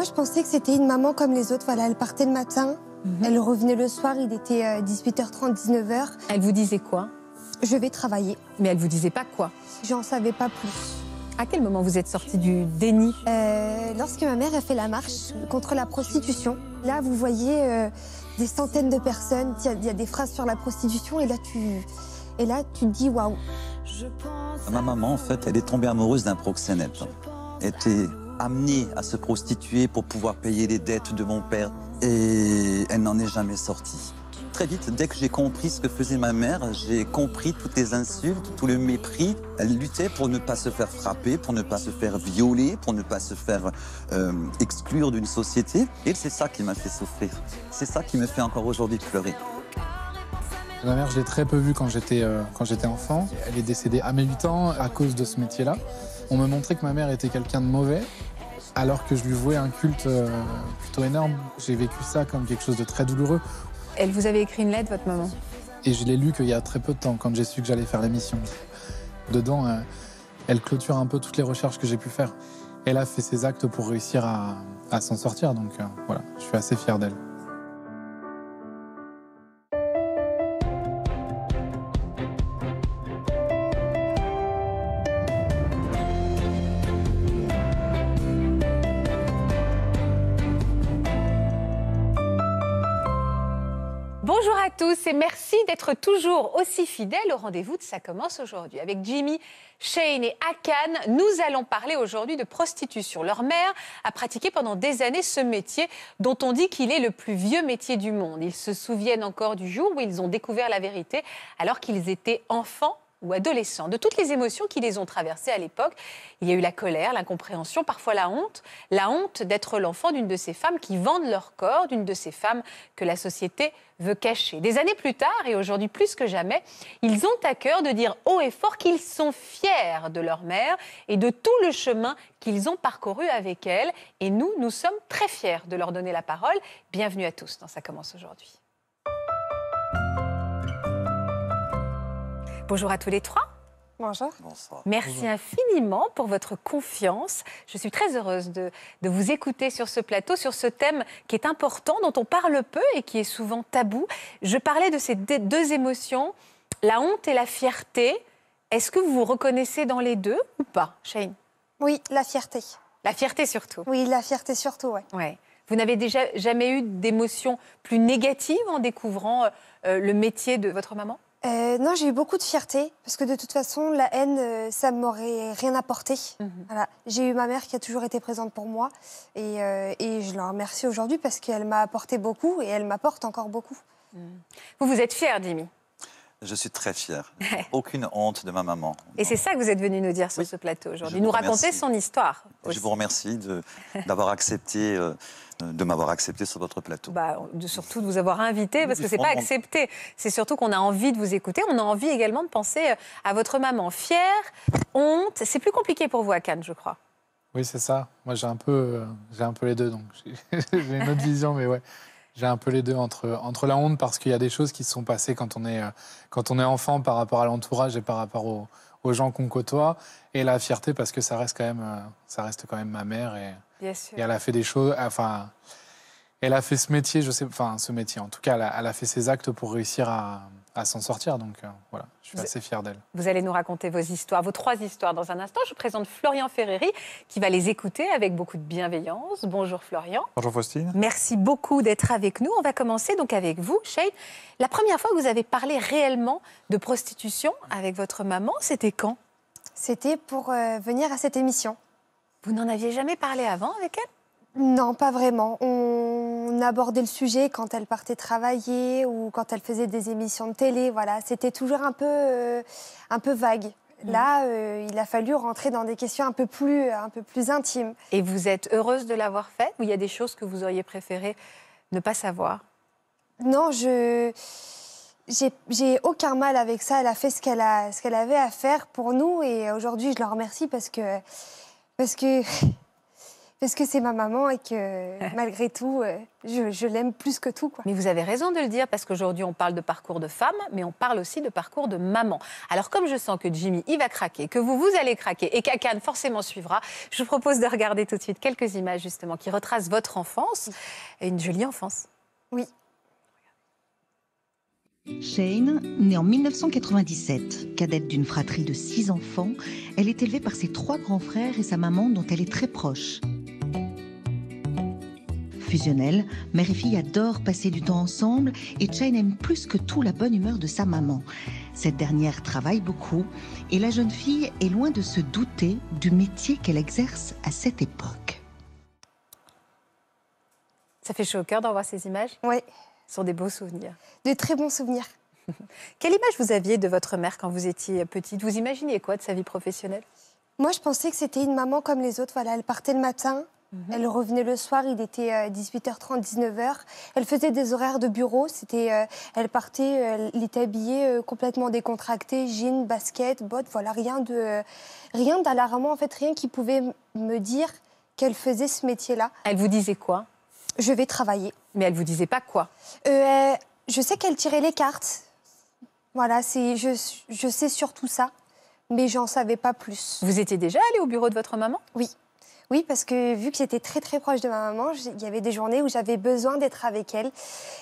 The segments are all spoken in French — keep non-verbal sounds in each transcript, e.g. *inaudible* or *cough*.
moi, je pensais que c'était une maman comme les autres. Voilà, elle partait le matin, mhm. elle revenait le soir, il était 18h30, 19h. Euh, elle vous disait quoi Je vais travailler. Mais elle vous disait pas quoi J'en savais pas plus. À quel moment vous êtes sortie du déni euh, Lorsque ma mère a fait la marche contre la prostitution. Là, vous voyez euh, des centaines de personnes. Il y, a des phrases sur la prostitution et là, tu, et là, tu te dis waouh. Ma maman, en fait, elle est tombée amoureuse d'un proxénète. Elle était amenée à se prostituer pour pouvoir payer les dettes de mon père. Et elle n'en est jamais sortie. Très vite, dès que j'ai compris ce que faisait ma mère, j'ai compris toutes les insultes, tout le mépris. Elle luttait pour ne pas se faire frapper, pour ne pas se faire violer, pour ne pas se faire euh, exclure d'une société. Et c'est ça qui m'a fait souffrir. C'est ça qui me fait encore aujourd'hui pleurer. Ma mère, je l'ai très peu vue quand j'étais euh, j'étais enfant. Elle est décédée à mes 8 ans à cause de ce métier-là. On me montrait que ma mère était quelqu'un de mauvais, alors que je lui vouais un culte euh, plutôt énorme. J'ai vécu ça comme quelque chose de très douloureux. Elle vous avait écrit une lettre, votre maman Et je l'ai lu qu'il y a très peu de temps, quand j'ai su que j'allais faire l'émission. Dedans, euh, elle clôture un peu toutes les recherches que j'ai pu faire. Elle a fait ses actes pour réussir à, s'en sortir, donc euh, voilà, je suis assez fier d'elle. tous et merci d'être toujours aussi fidèles au rendez-vous de Ça commence aujourd'hui. Avec Jimmy, Shane et Akan, nous allons parler aujourd'hui de prostitution. Leur mère a pratiqué pendant des années ce métier dont on dit qu'il est le plus vieux métier du monde. Ils se souviennent encore du jour où ils ont découvert la vérité alors qu'ils étaient enfants ou adolescents, de toutes les émotions qui les ont traversées à l'époque. Il y a eu la colère, l'incompréhension, parfois la honte, la honte d'être l'enfant d'une de ces femmes qui vendent leur corps, d'une de ces femmes que la société veut cacher. Des années plus tard, et aujourd'hui plus que jamais, ils ont à cœur de dire haut et fort qu'ils sont fiers de leur mère et de tout le chemin qu'ils ont parcouru avec elle. Et nous, nous sommes très fiers de leur donner la parole. Bienvenue à tous dans Ça commence aujourd'hui. Bonjour à tous les trois. Bonjour. Bonsoir. Merci infiniment pour votre confiance. Je suis très heureuse de, vous écouter sur ce plateau, sur ce thème qui est important, dont on parle peu et qui est souvent tabou. Je parlais de ces deux émotions, la honte et la fierté. Est-ce que vous vous reconnaissez dans les deux ou pas, Shane Oui, la fierté. La fierté surtout Oui, la fierté surtout, oui. Ouais. Vous n'avez déjà jamais eu d'émotion plus négative en découvrant euh, le métier de votre maman euh, non, j'ai eu beaucoup de fierté parce que de toute façon, la haine, ça euh, ça m'aurait rien apporté. Mhm. J'ai eu ma mère qui a toujours été présente pour moi euh, et, je la remercie aujourd'hui parce qu'elle m'a apporté beaucoup et elle m'apporte encore beaucoup. Mhm. Vous vous êtes fière, Dimi je suis très fier. *laughs* Aucune honte de ma maman. Et c'est ça que vous êtes venu nous dire sur ce plateau aujourd'hui, nous raconter son histoire. Je vous remercie d'avoir accepté. Euh, de m'avoir accepté sur votre plateau. Bah, surtout de vous avoir invité, parce que ce n'est pas accepté. C'est surtout qu'on a envie de vous écouter. On a envie également de penser euh, à votre maman. Fière, honte, c'est plus compliqué pour vous à Cannes, je crois. Oui, c'est ça. Moi, j'ai un, peu, euh, j'ai un peu les deux, donc *laughs* j'ai une autre vision, mais ouais j'ai un peu les deux entre, entre la honte parce qu'il y a des choses qui se sont passées quand on est, euh, quand on est enfant par rapport à l'entourage et par rapport aux, aux gens qu'on côtoie et la fierté parce que ça reste quand même, euh, ça reste quand même ma mère et, elle a fait des choses. Enfin, elle a fait ce métier, je sais, enfin ce métier en tout cas, elle a fait ses actes pour réussir à, à s'en sortir. Donc euh, voilà, je suis assez fier d'elle. Vous allez nous raconter vos histoires, vos trois histoires dans un instant. Je présente Florian Ferreri qui va les écouter avec beaucoup de bienveillance. Bonjour Florian. Bonjour Faustine. Merci beaucoup d'être avec nous. On va commencer donc avec vous, Shane. La première fois que vous avez parlé réellement de prostitution avec votre maman, c'était quand C'était pour euh, venir à cette émission. Vous n'en aviez jamais parlé avant avec elle non, pas vraiment. On abordait le sujet quand elle partait travailler ou quand elle faisait des émissions de télé. Voilà, c'était toujours un peu, euh, un peu vague. Mm. Là, euh, il a fallu rentrer dans des questions un peu plus, euh, un peu plus intimes. Et vous êtes heureuse de l'avoir fait ou il y a des choses que vous auriez préféré ne pas savoir Non, je j'ai aucun mal avec ça. Elle a fait ce qu'elle qu'elle avait à faire pour nous et aujourd'hui, je la remercie parce que parce que *laughs* Parce que c'est ma maman et que *laughs* malgré tout, euh, je, l'aime plus que tout. Mais vous avez raison de le dire, parce qu'aujourd'hui, on parle de parcours de femme, mais on parle aussi de parcours de maman. Alors, comme je sens que Jimmy, il va craquer, que vous, vous allez craquer, et qu'Akane forcément suivra, je vous propose de regarder tout de suite quelques images, justement, qui retracent votre enfance, et une jolie enfance. Oui. Shane, née en 1997, cadette d'une fratrie de six enfants, elle est élevée par ses trois grands frères et sa maman dont elle est très proche fusionnelle. Mère et fille adorent passer du temps ensemble et Jane aime plus que tout la bonne humeur de sa maman. Cette dernière travaille beaucoup et la jeune fille est loin de se douter du métier qu'elle exerce à cette époque. Ça fait chaud au cœur d'en voir ces images Oui. Ce sont des beaux souvenirs. De très bons souvenirs. *laughs* Quelle image vous aviez de votre mère quand vous étiez petite Vous imaginiez quoi de sa vie professionnelle Moi, je pensais que c'était une maman comme les autres. Voilà, elle partait le matin, Mhm. Elle revenait le soir, il était 18h30, 19h. Euh, elle faisait des horaires de bureau. C'était, euh, elle partait, elle euh, était habillée complètement décontractée, jean, baskets, bottes, voilà, rien de, rien d'alarmant en fait, rien qui pouvait me dire qu'elle faisait ce métier-là. Elle vous disait quoi Je vais travailler. Mais elle vous disait pas quoi Je sais qu'elle tirait les cartes. Voilà, c'est, je, je sais surtout ça, mais j'en savais pas plus. Vous étiez déjà allée au bureau de votre maman Oui. Oui, parce que vu que j'étais très très proche de ma maman, il y avait des journées où j'avais besoin d'être avec elle.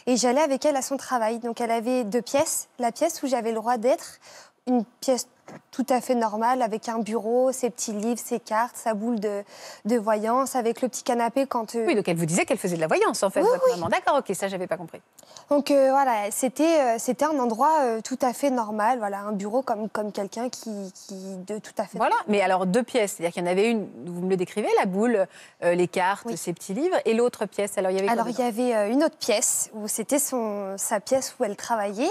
Et j'allais avec elle à son travail. Donc elle avait deux pièces. La pièce où j'avais le droit d'être, une pièce tout à fait normale, avec un bureau, ses petits livres, ses cartes, sa boule de, de voyance, avec le petit canapé quand... Euh, oui, donc elle vous disait qu'elle faisait de la voyance, en fait, D'accord, ok, ça, j'avais pas compris. Donc euh, voilà, c'était euh, c'était un endroit tout à fait normal, voilà, un bureau comme, comme quelqu'un qui, qui, de tout à fait... Voilà, mais alors deux pièces, c'est-à-dire qu'il y en avait une, vous me le décrivez, la boule, les cartes, ses petits livres, et l'autre pièce, alors il y avait... Alors il y avait une autre pièce, où c'était sa pièce où elle travaillait,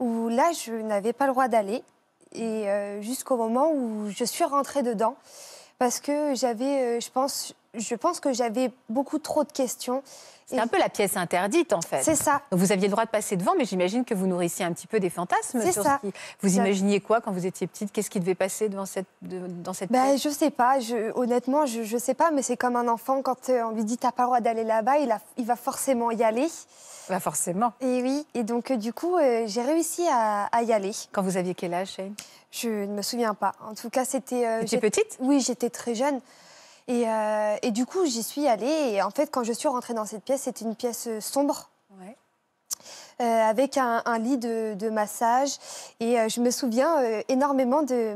où là, je n'avais pas le droit d'aller. Et euh, jusqu'au moment où je suis rentrée dedans, parce que j'avais, euh, je pense, je pense que j'avais beaucoup trop de questions c'est un peu la pièce interdite, en fait. C'est ça. vous aviez le droit de passer devant, mais j'imagine que vous nourrissiez un petit peu des fantasmes. C'est ça. Vous imaginiez quoi quand vous étiez petite Qu'est-ce qui devait passer devant cette, dans cette ben, pièce Je sais pas. honnêtement, je, ne sais pas, mais c'est comme un enfant, quand euh, on lui dit t'as pas le droit d'aller là-bas, il, va forcément y aller. Bah forcément. Et oui, et donc euh, du coup, euh, j'ai réussi à, y aller. Quand vous aviez quel âge, Shane Je ne me souviens pas. En tout cas, c'était. Euh, petite Oui, j'étais très jeune. Euh, et, du coup, j'y suis allée. Et en fait, quand je suis rentrée dans cette pièce, c'était une pièce euh, sombre. Euh, avec un, lit de, massage. Et je me souviens énormément de,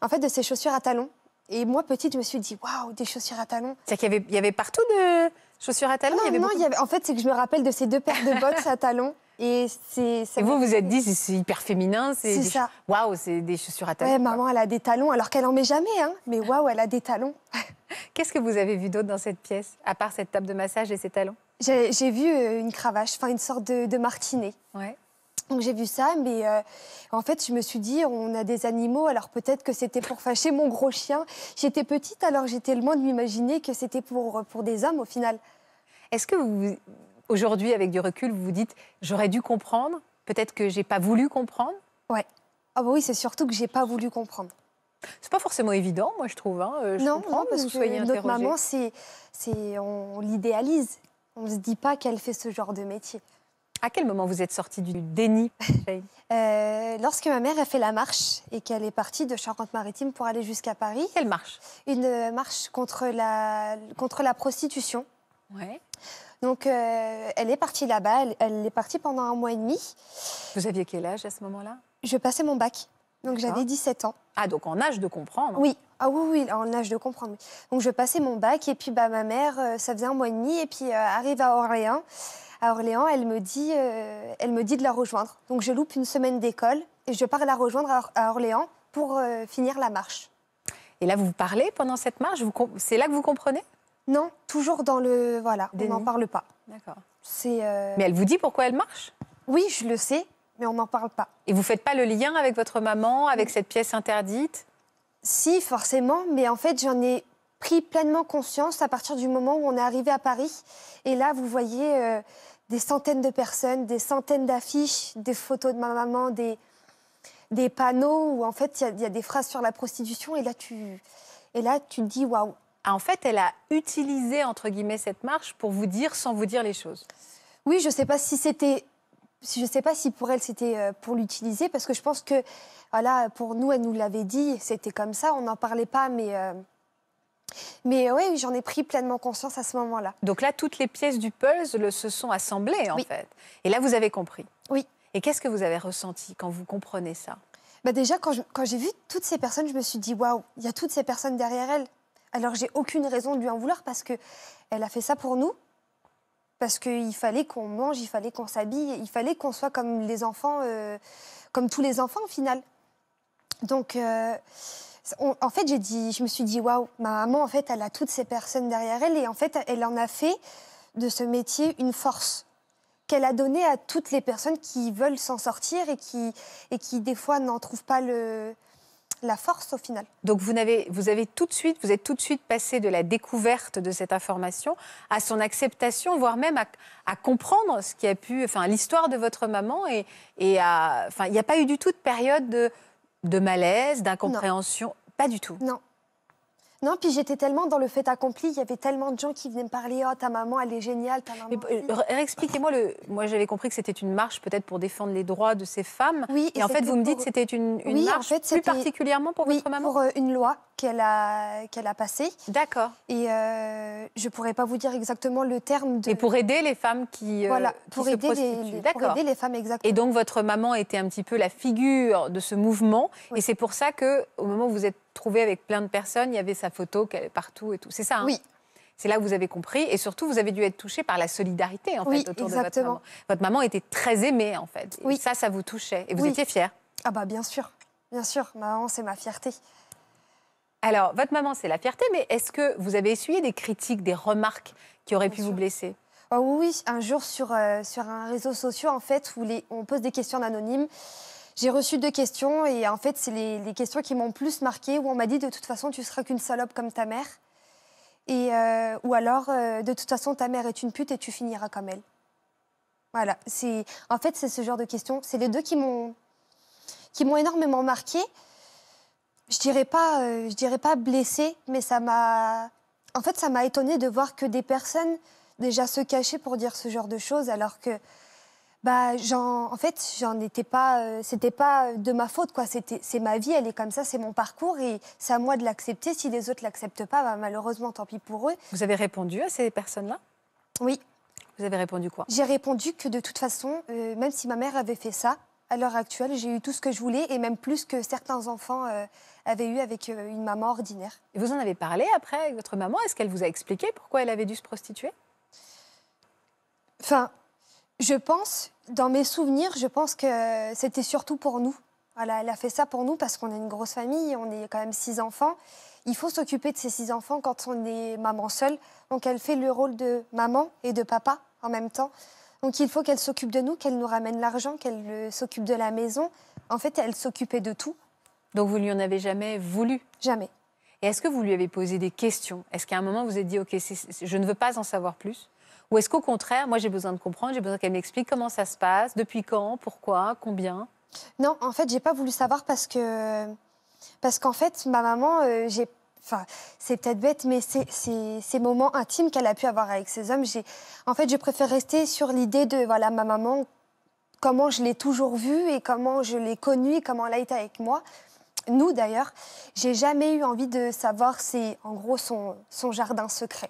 en fait, de ces chaussures à talons. Et moi, petite, je me suis dit, waouh, des chaussures à talons. C'est-à-dire qu'il y avait, partout de chaussures à talons ah Non, il non, en fait, c'est que je me rappelle de ces deux paires de bottes *laughs* à talons. Et, c'est, vous, vous êtes dit, c'est hyper féminin. C'est, ça. Waouh, c'est des chaussures à talons. Ouais, maman, elle a des talons, alors qu'elle en met jamais. Hein, mais waouh, elle a des talons. *laughs* Qu'est-ce que vous avez vu d'autre dans cette pièce, à part cette table de massage et ses talons j'ai, vu euh, une cravache, enfin une sorte de, martinet. Ouais. Donc j'ai vu ça, mais euh, en fait, je me suis dit, on a des animaux, alors peut-être que c'était pour fâcher mon gros chien. J'étais petite, alors j'étais loin de m'imaginer que c'était pour, pour des hommes au final. Est-ce que vous, Aujourd'hui, avec du recul, vous vous dites j'aurais dû comprendre, peut-être que j'ai pas voulu comprendre. Ouais. Ah bah oui, c'est surtout que j'ai pas voulu comprendre. C'est pas forcément évident, moi je trouve. Hein. Euh, non, parce que notre maman, c'est, c'est, on l'idéalise. On ne se dit pas qu'elle fait ce genre de métier. À quel moment vous êtes sortie du déni *laughs* euh, Lorsque ma mère a fait la marche et qu'elle est partie de Charente-Maritime pour aller jusqu'à Paris. Quelle marche Une euh, marche contre la, contre la prostitution. Ouais. Donc, euh, elle est partie là-bas. Elle, est partie pendant un mois et demi. Vous aviez quel âge à ce moment-là Je passais mon bac. Donc, j'avais 17 ans. Ah, donc en âge de comprendre Oui. Ah oui, oui, en âge de comprendre. Donc, je passais mon bac. Et puis, bah, ma mère, euh, ça faisait un mois et demi. Et puis, euh, arrive à Orléans. À Orléans, elle me, dit, elle me dit de la rejoindre. Donc, je loupe une semaine d'école. Et je pars la rejoindre à, à Orléans pour finir la marche. Et là, vous parlez pendant cette marche C'est là que vous comprenez non, toujours dans le. Voilà, on n'en parle pas. D'accord. Euh, mais elle vous dit pourquoi elle marche Oui, je le sais, mais on n'en parle pas. Et vous faites pas le lien avec votre maman, avec cette pièce interdite Si, forcément, mais en fait, j'en ai pris pleinement conscience à partir du moment où on est arrivé à Paris. Et là, vous voyez euh, des centaines de personnes, des centaines d'affiches, des photos de ma maman, des, des panneaux où en fait il y, a des phrases sur la prostitution. Et là, tu, et là, tu te dis waouh, en fait, elle a utilisé, entre guillemets, cette marche pour vous dire sans vous dire les choses. Oui, je ne sais pas si c'était... Je sais pas si pour elle c'était euh, pour l'utiliser parce que je pense que voilà pour nous elle nous l'avait dit c'était comme ça on n'en parlait pas mais euh, Mais oui, j'en ai pris pleinement conscience à ce moment-là. Donc là, toutes les pièces du puzzle se sont assemblées, en fait. Et là, vous avez compris. Oui. Et qu'est-ce que vous avez ressenti quand vous comprenez ça bah Déjà, quand, j'ai vu toutes ces personnes, je me suis dit, waouh, il y a toutes ces personnes derrière elles. Alors j'ai aucune raison de lui en vouloir parce que elle a fait ça pour nous, parce qu'il fallait qu'on mange, il fallait qu'on s'habille, il fallait qu'on soit comme les enfants, euh, comme tous les enfants au final. Donc euh, en fait j'ai dit, je me suis dit waouh, ma maman en fait elle a toutes ces personnes derrière elle et en fait elle en a fait de ce métier une force qu'elle a donnée à toutes les personnes qui veulent s'en sortir et qui, et qui des fois n'en trouvent pas le, la force au final. Donc vous avez, tout de suite, vous êtes tout de suite passé de la découverte de cette information à son acceptation, voire même à, comprendre ce qui a pu, enfin l'histoire de votre maman et, et enfin il n'y a pas eu du tout de période de, de malaise, d'incompréhension, pas du tout. Non, non, puis j'étais tellement dans le fait accompli, il y avait tellement de gens qui venaient me parler Oh, ta maman, elle est géniale, ta maman. Euh, expliquez-moi, le... moi j'avais compris que c'était une marche peut-être pour défendre les droits de ces femmes. Oui, et, en fait, vous me dites que c'était une, une marche en fait, plus particulièrement pour votre maman Pour euh, une loi qu'elle a, qu'elle a passée. D'accord. Et euh, je ne pourrais pas vous dire exactement le terme de. Et pour aider les femmes qui. voilà, pour, aider Les, pour aider les femmes, exactement. Et donc, votre maman était un petit peu la figure de ce mouvement. Et c'est pour ça que, au moment où vous êtes trouvé avec plein de personnes, il y avait sa photo qu'elle allait partout et tout. C'est ça hein Oui. C'est là où vous avez compris. Et surtout, vous avez dû être touché par la solidarité, en fait, autour de votre maman. Votre maman était très aimée, en fait. oui. ça, ça vous touchait. Et vous étiez fière. Ah bah bien sûr. Bien sûr. Ma maman, c'est ma fierté. Alors, votre maman, c'est la fierté, mais est-ce que vous avez essuyé des critiques, des remarques qui auraient pu vous blesser oh Oui, un jour sur, euh, sur un réseau social, en fait, où on pose des questions anonymes. J'ai reçu deux questions et en fait, c'est les, questions qui m'ont plus marqué où on m'a dit de toute façon, tu seras qu'une salope comme ta mère. Et, euh, ou alors, euh, de toute façon, ta mère est une pute et tu finiras comme elle. Voilà. C'est, en fait, c'est ce genre de questions. C'est les deux qui m'ont, qui m'ont énormément marqué. Je dirais pas, euh, je dirais pas blessée, mais ça m'a, en fait, ça m'a étonnée de voir que des personnes déjà se cachaient pour dire ce genre de choses, alors que bah, en, en fait, j'en étais pas. Euh, c'était pas de ma faute, quoi. C'est ma vie, elle est comme ça, c'est mon parcours et c'est à moi de l'accepter. Si les autres l'acceptent pas, bah, malheureusement, tant pis pour eux. Vous avez répondu à ces personnes-là Oui. Vous avez répondu quoi J'ai répondu que de toute façon, euh, même si ma mère avait fait ça, à l'heure actuelle, j'ai eu tout ce que je voulais et même plus que certains enfants euh, avaient eu avec une maman ordinaire. Et vous en avez parlé après avec votre maman Est-ce qu'elle vous a expliqué pourquoi elle avait dû se prostituer Enfin, je pense, dans mes souvenirs, je pense que c'était surtout pour nous. elle a fait ça pour nous parce qu'on est une grosse famille, on est quand même six enfants. Il faut s'occuper de ces six enfants quand on est maman seule. Donc elle fait le rôle de maman et de papa en même temps. Donc il faut qu'elle s'occupe de nous, qu'elle nous ramène l'argent, qu'elle euh, s'occupe de la maison. En fait, elle s'occupait de tout. Donc vous ne lui en avez jamais voulu Jamais. Et est-ce que vous lui avez posé des questions Est-ce qu'à un moment vous avez dit OK, je ne veux pas en savoir plus ou est-ce qu'au contraire, moi j'ai besoin de comprendre, j'ai besoin qu'elle m'explique comment ça se passe, depuis quand, pourquoi, combien Non, en fait, j'ai pas voulu savoir parce que parce qu'en fait, ma maman, euh, j'ai Enfin, c'est peut-être bête, mais c'est ces moments intimes qu'elle a pu avoir avec ces hommes, j'ai, en fait, je préfère rester sur l'idée de, voilà, ma maman, comment je l'ai toujours vue et comment je l'ai connue comment elle a été avec moi. Nous, d'ailleurs, j'ai jamais eu envie de savoir c'est, en gros, son, son jardin secret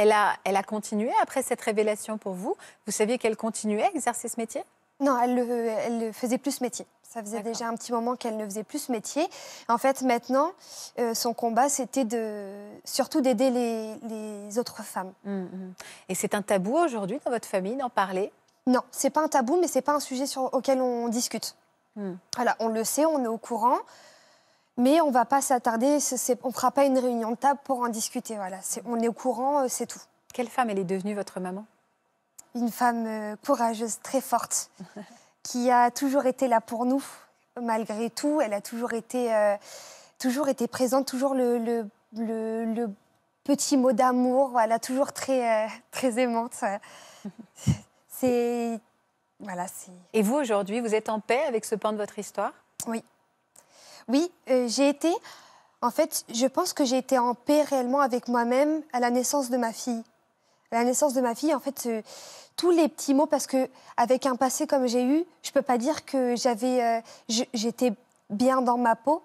elle a, elle a continué après cette révélation pour vous Vous saviez qu'elle continuait à exercer ce métier non, elle le, elle faisait plus ce métier. Ça faisait déjà un petit moment qu'elle ne faisait plus ce métier. En fait, maintenant, euh, son combat, c'était de, surtout d'aider les, les, autres femmes. Hum, hum. Et c'est un tabou aujourd'hui dans votre famille d'en parler Non, c'est pas un tabou, mais c'est pas un sujet sur, auquel on discute. Hum. Voilà, on le sait, on est au courant. Mais on ne va pas s'attarder, on ne fera pas une réunion de table pour en discuter. Voilà. on est au courant, euh, c'est tout. Quelle femme elle est devenue votre maman Une femme euh, courageuse, très forte, *laughs* qui a toujours été là pour nous, malgré tout. Elle a toujours été, euh, toujours été présente, toujours le, le, petit mot d'amour, voilà, toujours très, *laughs* très aimante. *laughs* c'est. Voilà, Et vous, aujourd'hui, vous êtes en paix avec ce pan de votre histoire Oui. Oui, euh, j'ai été. En fait, je pense que j'ai été en paix réellement avec moi-même à la naissance de ma fille. À la naissance de ma fille, en fait, euh, tous les petits mots, parce que avec un passé comme j'ai eu, je peux pas dire que j'avais, euh, j'étais bien dans ma peau.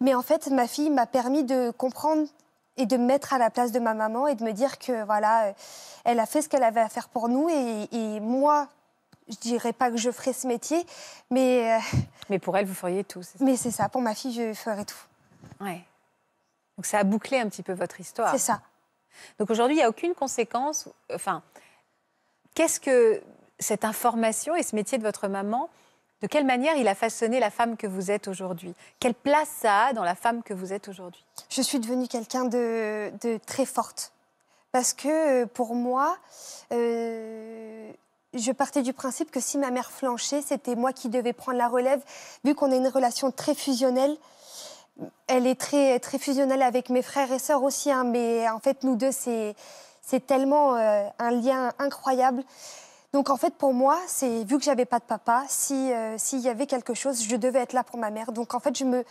Mais en fait, ma fille m'a permis de comprendre et de me mettre à la place de ma maman et de me dire que voilà, elle a fait ce qu'elle avait à faire pour nous et, et moi, je dirais pas que je ferais ce métier, mais... Euh, mais pour elle, vous feriez tout. mais c'est ça, pour ma fille, je ferais tout. Ouais. Donc ça a bouclé un petit peu votre histoire. C'est ça. Donc aujourd'hui, il n'y a aucune conséquence. Enfin, qu'est-ce que cette information et ce métier de votre maman, de quelle manière il a façonné la femme que vous êtes aujourd'hui Quelle place ça a dans la femme que vous êtes aujourd'hui Je suis devenue quelqu'un de, très forte. Parce que euh, pour moi, euh, je partais du principe que si ma mère flanchait, c'était moi qui devais prendre la relève, vu qu'on a une relation très fusionnelle. Elle est très, très fusionnelle avec mes frères et sœurs aussi, hein, mais en fait, nous deux, c'est, c'est tellement euh, un lien incroyable. Donc en fait, pour moi, c'est vu que j'avais pas de papa, si euh, s'il y avait quelque chose, je devais être là pour ma mère. Donc en fait, je me,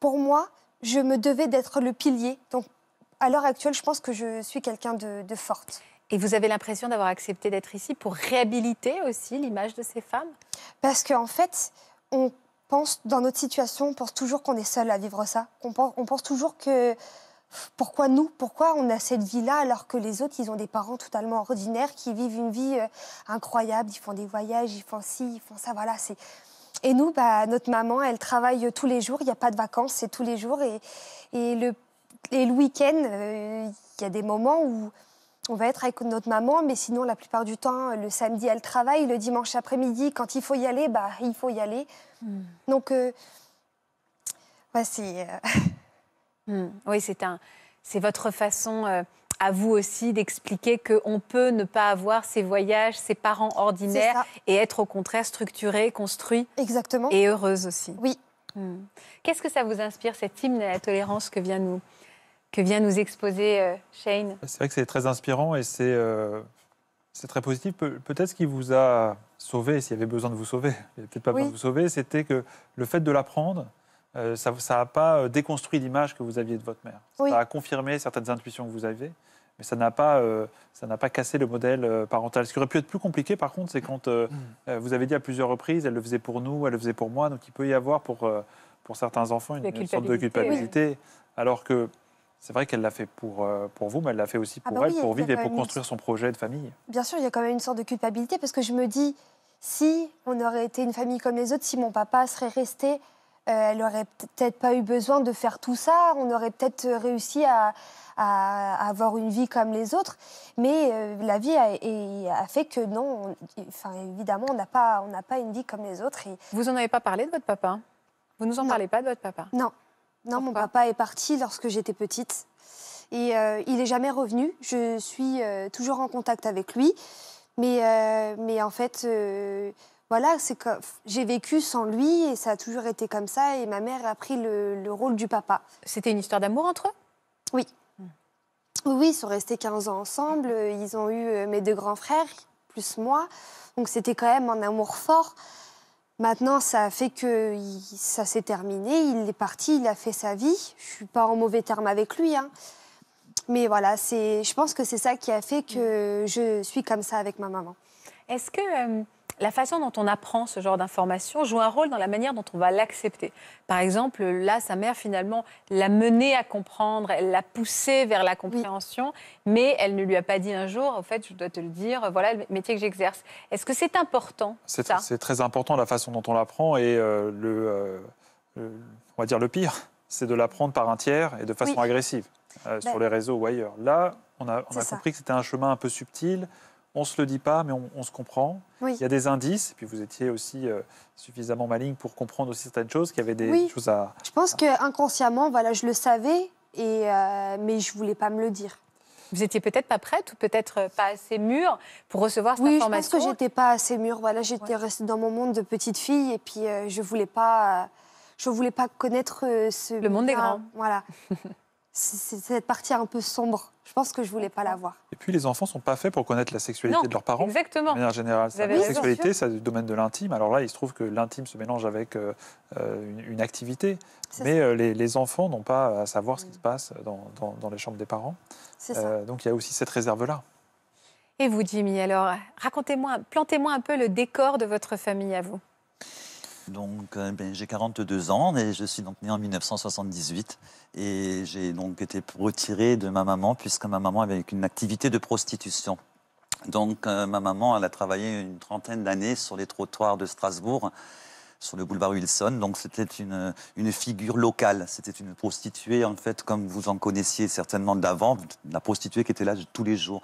pour moi, je me devais d'être le pilier. Donc à l'heure actuelle, je pense que je suis quelqu'un de, de forte. Et vous avez l'impression d'avoir accepté d'être ici pour réhabiliter aussi l'image de ces femmes Parce qu'en en fait, on pense, dans notre situation, on pense toujours qu'on est seul à vivre ça. On pense, toujours que pourquoi nous Pourquoi on a cette vie-là alors que les autres, ils ont des parents totalement ordinaires qui vivent une vie euh, incroyable, ils font des voyages, ils font ci, ils font ça, voilà. C'est... Et nous, bah, notre maman, elle travaille euh, tous les jours, il n'y a pas de vacances, c'est tous les jours. Et, le, week-end, euh, il y a des moments où on va être avec notre maman, mais sinon, la plupart du temps, euh, le samedi, elle travaille. Le dimanche après-midi, quand il faut y aller, bah, il faut y aller. Hmm. Donc, voici. Euh, bah, euh, *laughs* hmm. Oui, c'est un. C'est votre façon à vous aussi d'expliquer qu'on peut ne pas avoir ses voyages, ses parents ordinaires et être au contraire structuré, construit. Exactement. Et heureuse aussi. Oui. Hmm. Qu'est-ce que ça vous inspire, cette hymne à la tolérance que vient nous vient nous exposer euh, Shane. C'est vrai que c'est très inspirant et c'est euh, c'est très positif. peut-être ce qui vous a sauvé, s'il y avait besoin de vous sauver, *laughs* pas de vous sauver, c'était que le fait de l'apprendre, euh, ça n'a pas déconstruit l'image que vous aviez de votre mère. Ça a confirmé certaines intuitions que vous avez, mais ça n'a pas, ça n'a pas cassé le modèle parental. Ce qui aurait pu être plus compliqué, par contre, c'est quand mm. vous avez dit à plusieurs reprises, elle le faisait pour nous, elle le faisait pour moi, donc il peut y avoir pour pour certains enfants une, sorte de culpabilité. Alors que c'est vrai qu'elle l'a fait pour, euh, pour vous, mais elle l'a fait aussi ah pour bah elle, pour vivre et pour construire son projet de famille. Bien sûr, il y a quand même une sorte de culpabilité parce que je me dis, si on aurait été une famille comme les autres, si mon papa serait resté, euh, elle n'aurait peut-être pas eu besoin de faire tout ça, on aurait peut-être euh, réussi à, avoir une vie comme les autres. Mais la vie a, fait que non, enfin, évidemment, on n'a pas, pas une vie comme les autres. Vous n'en avez pas parlé de votre papa Vous ne nous en parlez pas de votre papa Non. Non, mon papa est parti lorsque j'étais petite. Et euh, il n'est jamais revenu. Je suis euh, toujours en contact avec lui. Mais, euh, en fait, voilà, c'est que j'ai vécu sans lui et ça a toujours été comme ça. Et ma mère a pris le, rôle du papa. C'était une histoire d'amour entre eux hmm. Oui. Oui, ils sont restés 15 ans ensemble. Ils ont eu mes deux grands frères, plus moi. Donc c'était quand même un amour fort. Maintenant, ça a fait que ça s'est terminé. Il est parti, il a fait sa vie. Je suis pas en mauvais terme avec lui. Hein. Mais voilà, c'est, je pense que c'est ça qui a fait que je suis comme ça avec ma maman. Est-ce que euh, la façon dont on apprend ce genre d'information joue un rôle dans la manière dont on va l'accepter. Par exemple, là, sa mère, finalement, l'a menée à comprendre, elle l'a poussée vers la compréhension, mais elle ne lui a pas dit un jour, en fait, je dois te le dire, voilà le métier que j'exerce. Est-ce que c'est important C'est très important la façon dont on l'apprend et euh, euh, le, on va dire le pire, c'est de l'apprendre par un tiers et de façon agressive. Euh, sur ben les réseaux ou ailleurs. Là, on a compris que c'était un chemin un peu subtil, on ne se le dit pas, mais on, se comprend. Il y a des indices, et puis vous étiez aussi euh, suffisamment maligne pour comprendre aussi certaines choses, qu'il y avait des choses à... Je pense que inconsciemment, voilà, je le savais, et, euh, mais je ne voulais pas me le dire. Vous étiez peut-être pas prête ou peut-être euh, pas assez mûre pour recevoir cette information. Oui, je pense que j'étais pas assez mûre. Voilà, j'étais restée dans mon monde de petite fille et puis je voulais pas, je voulais pas connaître ce. Le monde des grands. Voilà. *laughs* c'est cette partie un peu sombre. Je pense que je voulais pas la voir. Et puis les enfants sont pas faits pour connaître la sexualité de leurs parents. Exactement. De manière générale, la sexualité, c'est du domaine de l'intime. Alors là, il se trouve que l'intime se mélange avec euh, euh, une, activité, mais euh, les, enfants n'ont pas à savoir ce qui mm. se passe dans, les chambres des parents. donc il y a aussi cette réserve là. Et vous, Jimmy, alors racontez-moi, plantez-moi un peu le décor de votre famille à vous. Donc euh, ben, j'ai 42 ans et je suis donc né en 1978 et j'ai donc été retiré de ma maman puisque ma maman avait une activité de prostitution. Donc euh, ma maman, elle a travaillé une trentaine d'années sur les trottoirs de Strasbourg sur le boulevard Wilson. Donc c'était une, figure locale. C'était une prostituée, en fait, comme vous en connaissiez certainement d'avant, la prostituée qui était là tous les jours.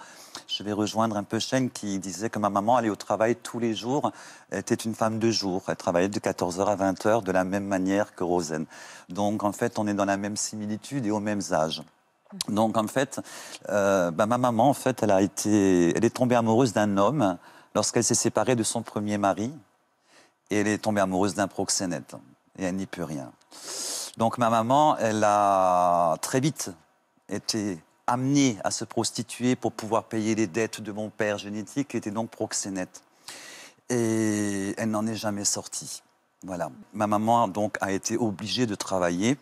Je vais rejoindre un peu Chen qui disait que ma maman allait au travail tous les jours, elle était une femme de jour. Elle travaillait de 14h à 20h de la même manière que Rosen. Donc en fait, on est dans la même similitude et aux mêmes âges. Donc en fait, euh, bah, ma maman, en fait, elle, a été, elle est tombée amoureuse d'un homme lorsqu'elle s'est séparée de son premier mari, et elle est tombée amoureuse d'un proxénète. Et elle n'y peut rien. Donc ma maman, elle a très vite été amenée à se prostituer pour pouvoir payer les dettes de mon père génétique, qui était donc proxénète. Et elle n'en est jamais sortie. Voilà. Ma maman donc a été obligée de travailler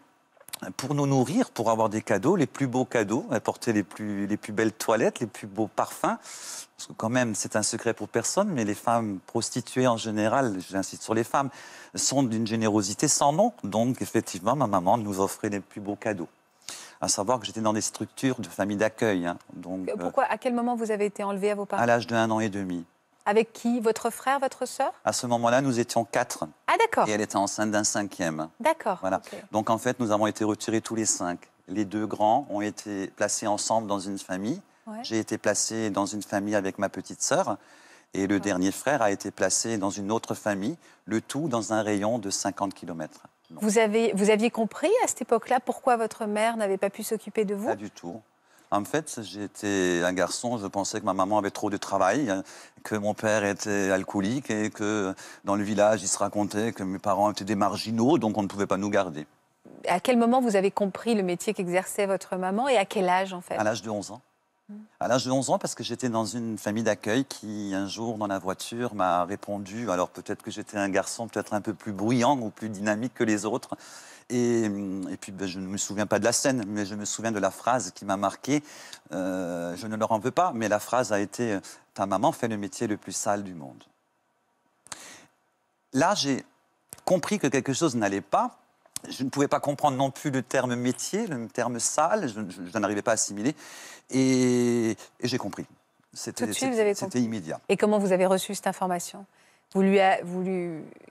pour nous nourrir, pour avoir des cadeaux, les plus beaux cadeaux, apporter les plus, les plus belles toilettes, les plus beaux parfums. Parce que quand même, c'est un secret pour personne, mais les femmes prostituées en général, j'insiste sur les femmes, sont d'une générosité sans nom. Donc effectivement, ma maman nous offrait les plus beaux cadeaux. À savoir que j'étais dans des structures de famille d'accueil. Hein. Euh, euh, pourquoi À quel moment vous avez été enlevée à vos parents À l'âge de un an et demi. Avec qui Votre frère, votre sœur À ce moment-là, nous étions quatre. Ah d'accord. Et elle était enceinte d'un cinquième. D'accord. Voilà. Donc en fait, nous avons été retirés tous les cinq. Les deux grands ont été placés ensemble dans une famille. J'ai été placé dans une famille avec ma petite sœur. Et le dernier frère a été placé dans une autre famille, le tout dans un rayon de 50 km. Vous, vous aviez compris à cette époque-là pourquoi votre mère n'avait pas pu s'occuper de vous Pas du tout. En fait, j'étais un garçon, je pensais que ma maman avait trop de travail, hein, que mon père était alcoolique et que dans le village, il se racontait que mes parents étaient des marginaux, donc on ne pouvait pas nous garder. À quel moment vous avez compris le métier qu'exerçait votre maman et à quel âge en fait À l'âge de 11 ans à l'âge de 11 ans parce que j'étais dans une famille d'accueil qui, un jour, dans la voiture, m'a répondu, alors peut-être que j'étais un garçon peut-être un peu plus bruyant ou plus dynamique que les autres. Et, puis, ben, je ne me souviens pas de la scène, mais je me souviens de la phrase qui m'a marqué. Euh, je ne leur en veux pas, mais la phrase a été « Ta maman fait le métier le plus sale du monde ». Là, j'ai compris que quelque chose n'allait pas je ne pouvais pas comprendre non plus le terme métier, le terme salle, je, n'en arrivais n'arrivais pas à assimiler. Et, j'ai compris. C'était immédiat. Et comment vous avez reçu cette information vous lui,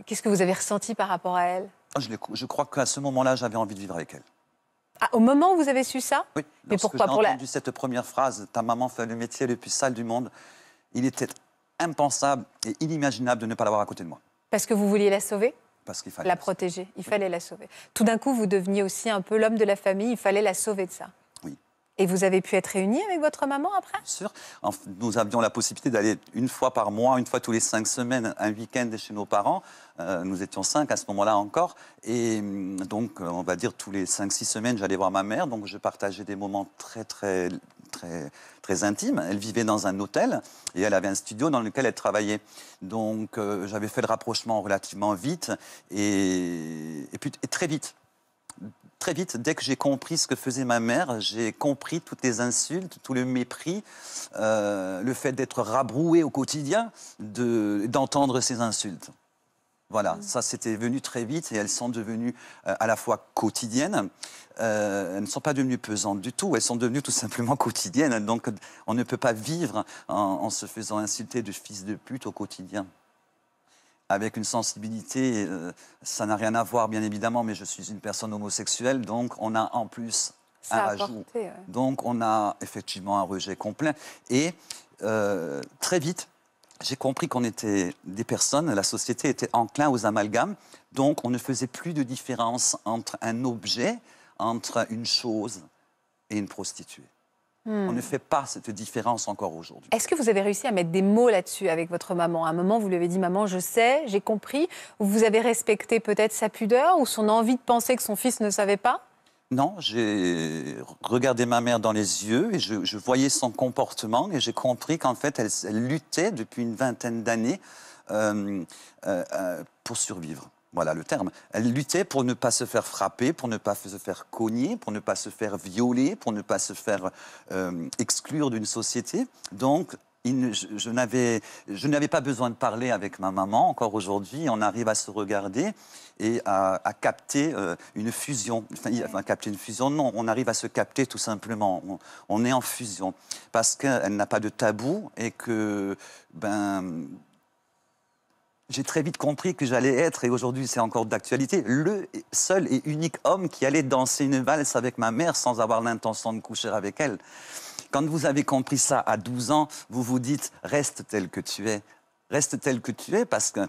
Qu'est-ce que vous avez ressenti par rapport à elle ah, je, je, crois qu'à ce moment-là, j'avais envie de vivre avec elle. Ah, au moment où vous avez su ça Oui. Mais pourquoi J'ai entendu cette première phrase Ta maman fait le métier le plus sale du monde. Il était impensable et inimaginable de ne pas l'avoir à côté de moi. Parce que vous vouliez la sauver la protéger, il fallait la sauver. Tout d'un coup, vous deveniez aussi un peu l'homme de la famille, il fallait la sauver de ça. Et vous avez pu être réunis avec votre maman après Bien sûr. Nous avions la possibilité d'aller une fois par mois, une fois tous les cinq semaines, un week-end chez nos parents. Euh, nous étions cinq à ce moment-là encore. Et hum, donc, euh, on va dire, tous les cinq, six semaines, j'allais voir ma mère. Donc, je partageais des moments très, très, très, très intimes. Elle vivait dans un hôtel et elle avait un studio dans lequel elle travaillait. Donc, euh, j'avais fait le rapprochement relativement vite et très vite très vite, dès que j'ai compris ce que faisait ma mère, j'ai compris toutes les insultes, tout le mépris, euh, le fait d'être rabroué au quotidien, d'entendre ces insultes. Voilà, mm. ça c'était venu très vite et elles sont devenues euh, à la fois quotidiennes, euh, elles ne sont pas devenues pesantes du tout, elles sont devenues tout simplement quotidiennes. Donc on ne peut pas vivre en se faisant insulter de fils de pute au quotidien avec une sensibilité. Euh, ça n'a rien à voir, bien évidemment, mais je suis une personne homosexuelle, donc on a en plus un Donc on a effectivement un rejet complet. Et euh, très vite, j'ai compris qu'on était des personnes, la société était enclin aux amalgames, donc on ne faisait plus de différence entre un objet, entre une chose et une prostituée. On ne hmm. fait pas cette différence encore aujourd'hui. Est-ce que vous avez réussi à mettre des mots là-dessus avec votre maman À un moment, vous lui avez dit Maman, je sais, j'ai compris. Vous avez respecté peut-être sa pudeur ou son envie de penser que son fils ne savait pas non, j'ai regardé ma mère dans les yeux et je, voyais son comportement et j'ai compris qu'en fait, elle, luttait depuis une vingtaine d'années euh, euh, euh, pour survivre. Voilà le terme. Elle luttait pour ne pas se faire frapper, pour ne pas se faire cogner, pour ne pas se faire violer, pour ne pas se faire euh, exclure d'une société. Donc, il, je, n'avais, je n'avais pas besoin de parler avec ma maman. Encore aujourd'hui, on arrive à se regarder et à, capter euh, une fusion. Enfin, capter une fusion, non, on arrive à se capter tout simplement. On, est en fusion parce qu'elle n'a pas de tabou et que, ben, j'ai très vite compris que j'allais être, et aujourd'hui c'est encore d'actualité, le seul et unique homme qui allait danser une valse avec ma mère sans avoir l'intention de coucher avec elle. Quand vous avez compris ça à 12 ans, vous vous dites reste tel que tu es. Reste tel que tu es parce que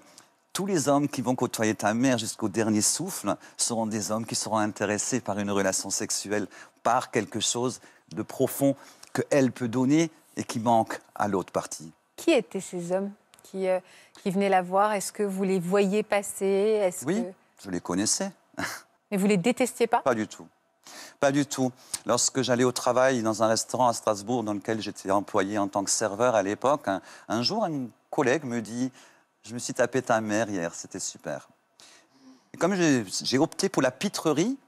tous les hommes qui vont côtoyer ta mère jusqu'au dernier souffle seront des hommes qui seront intéressés par une relation sexuelle, par quelque chose de profond qu'elle peut donner et qui manque à l'autre partie. Qui étaient ces hommes euh, qui, venaient la voir Est-ce que vous les voyez passer Oui, je les connaissais. *laughs* Mais vous les détestiez pas Pas du tout. Pas du tout. Lorsque j'allais au travail dans un restaurant à Strasbourg dans lequel j'étais employé en tant que serveur à l'époque, un, jour, une collègue me dit Je me suis tapé ta mère hier, c'était super. comme j'ai opté pour la pitrerie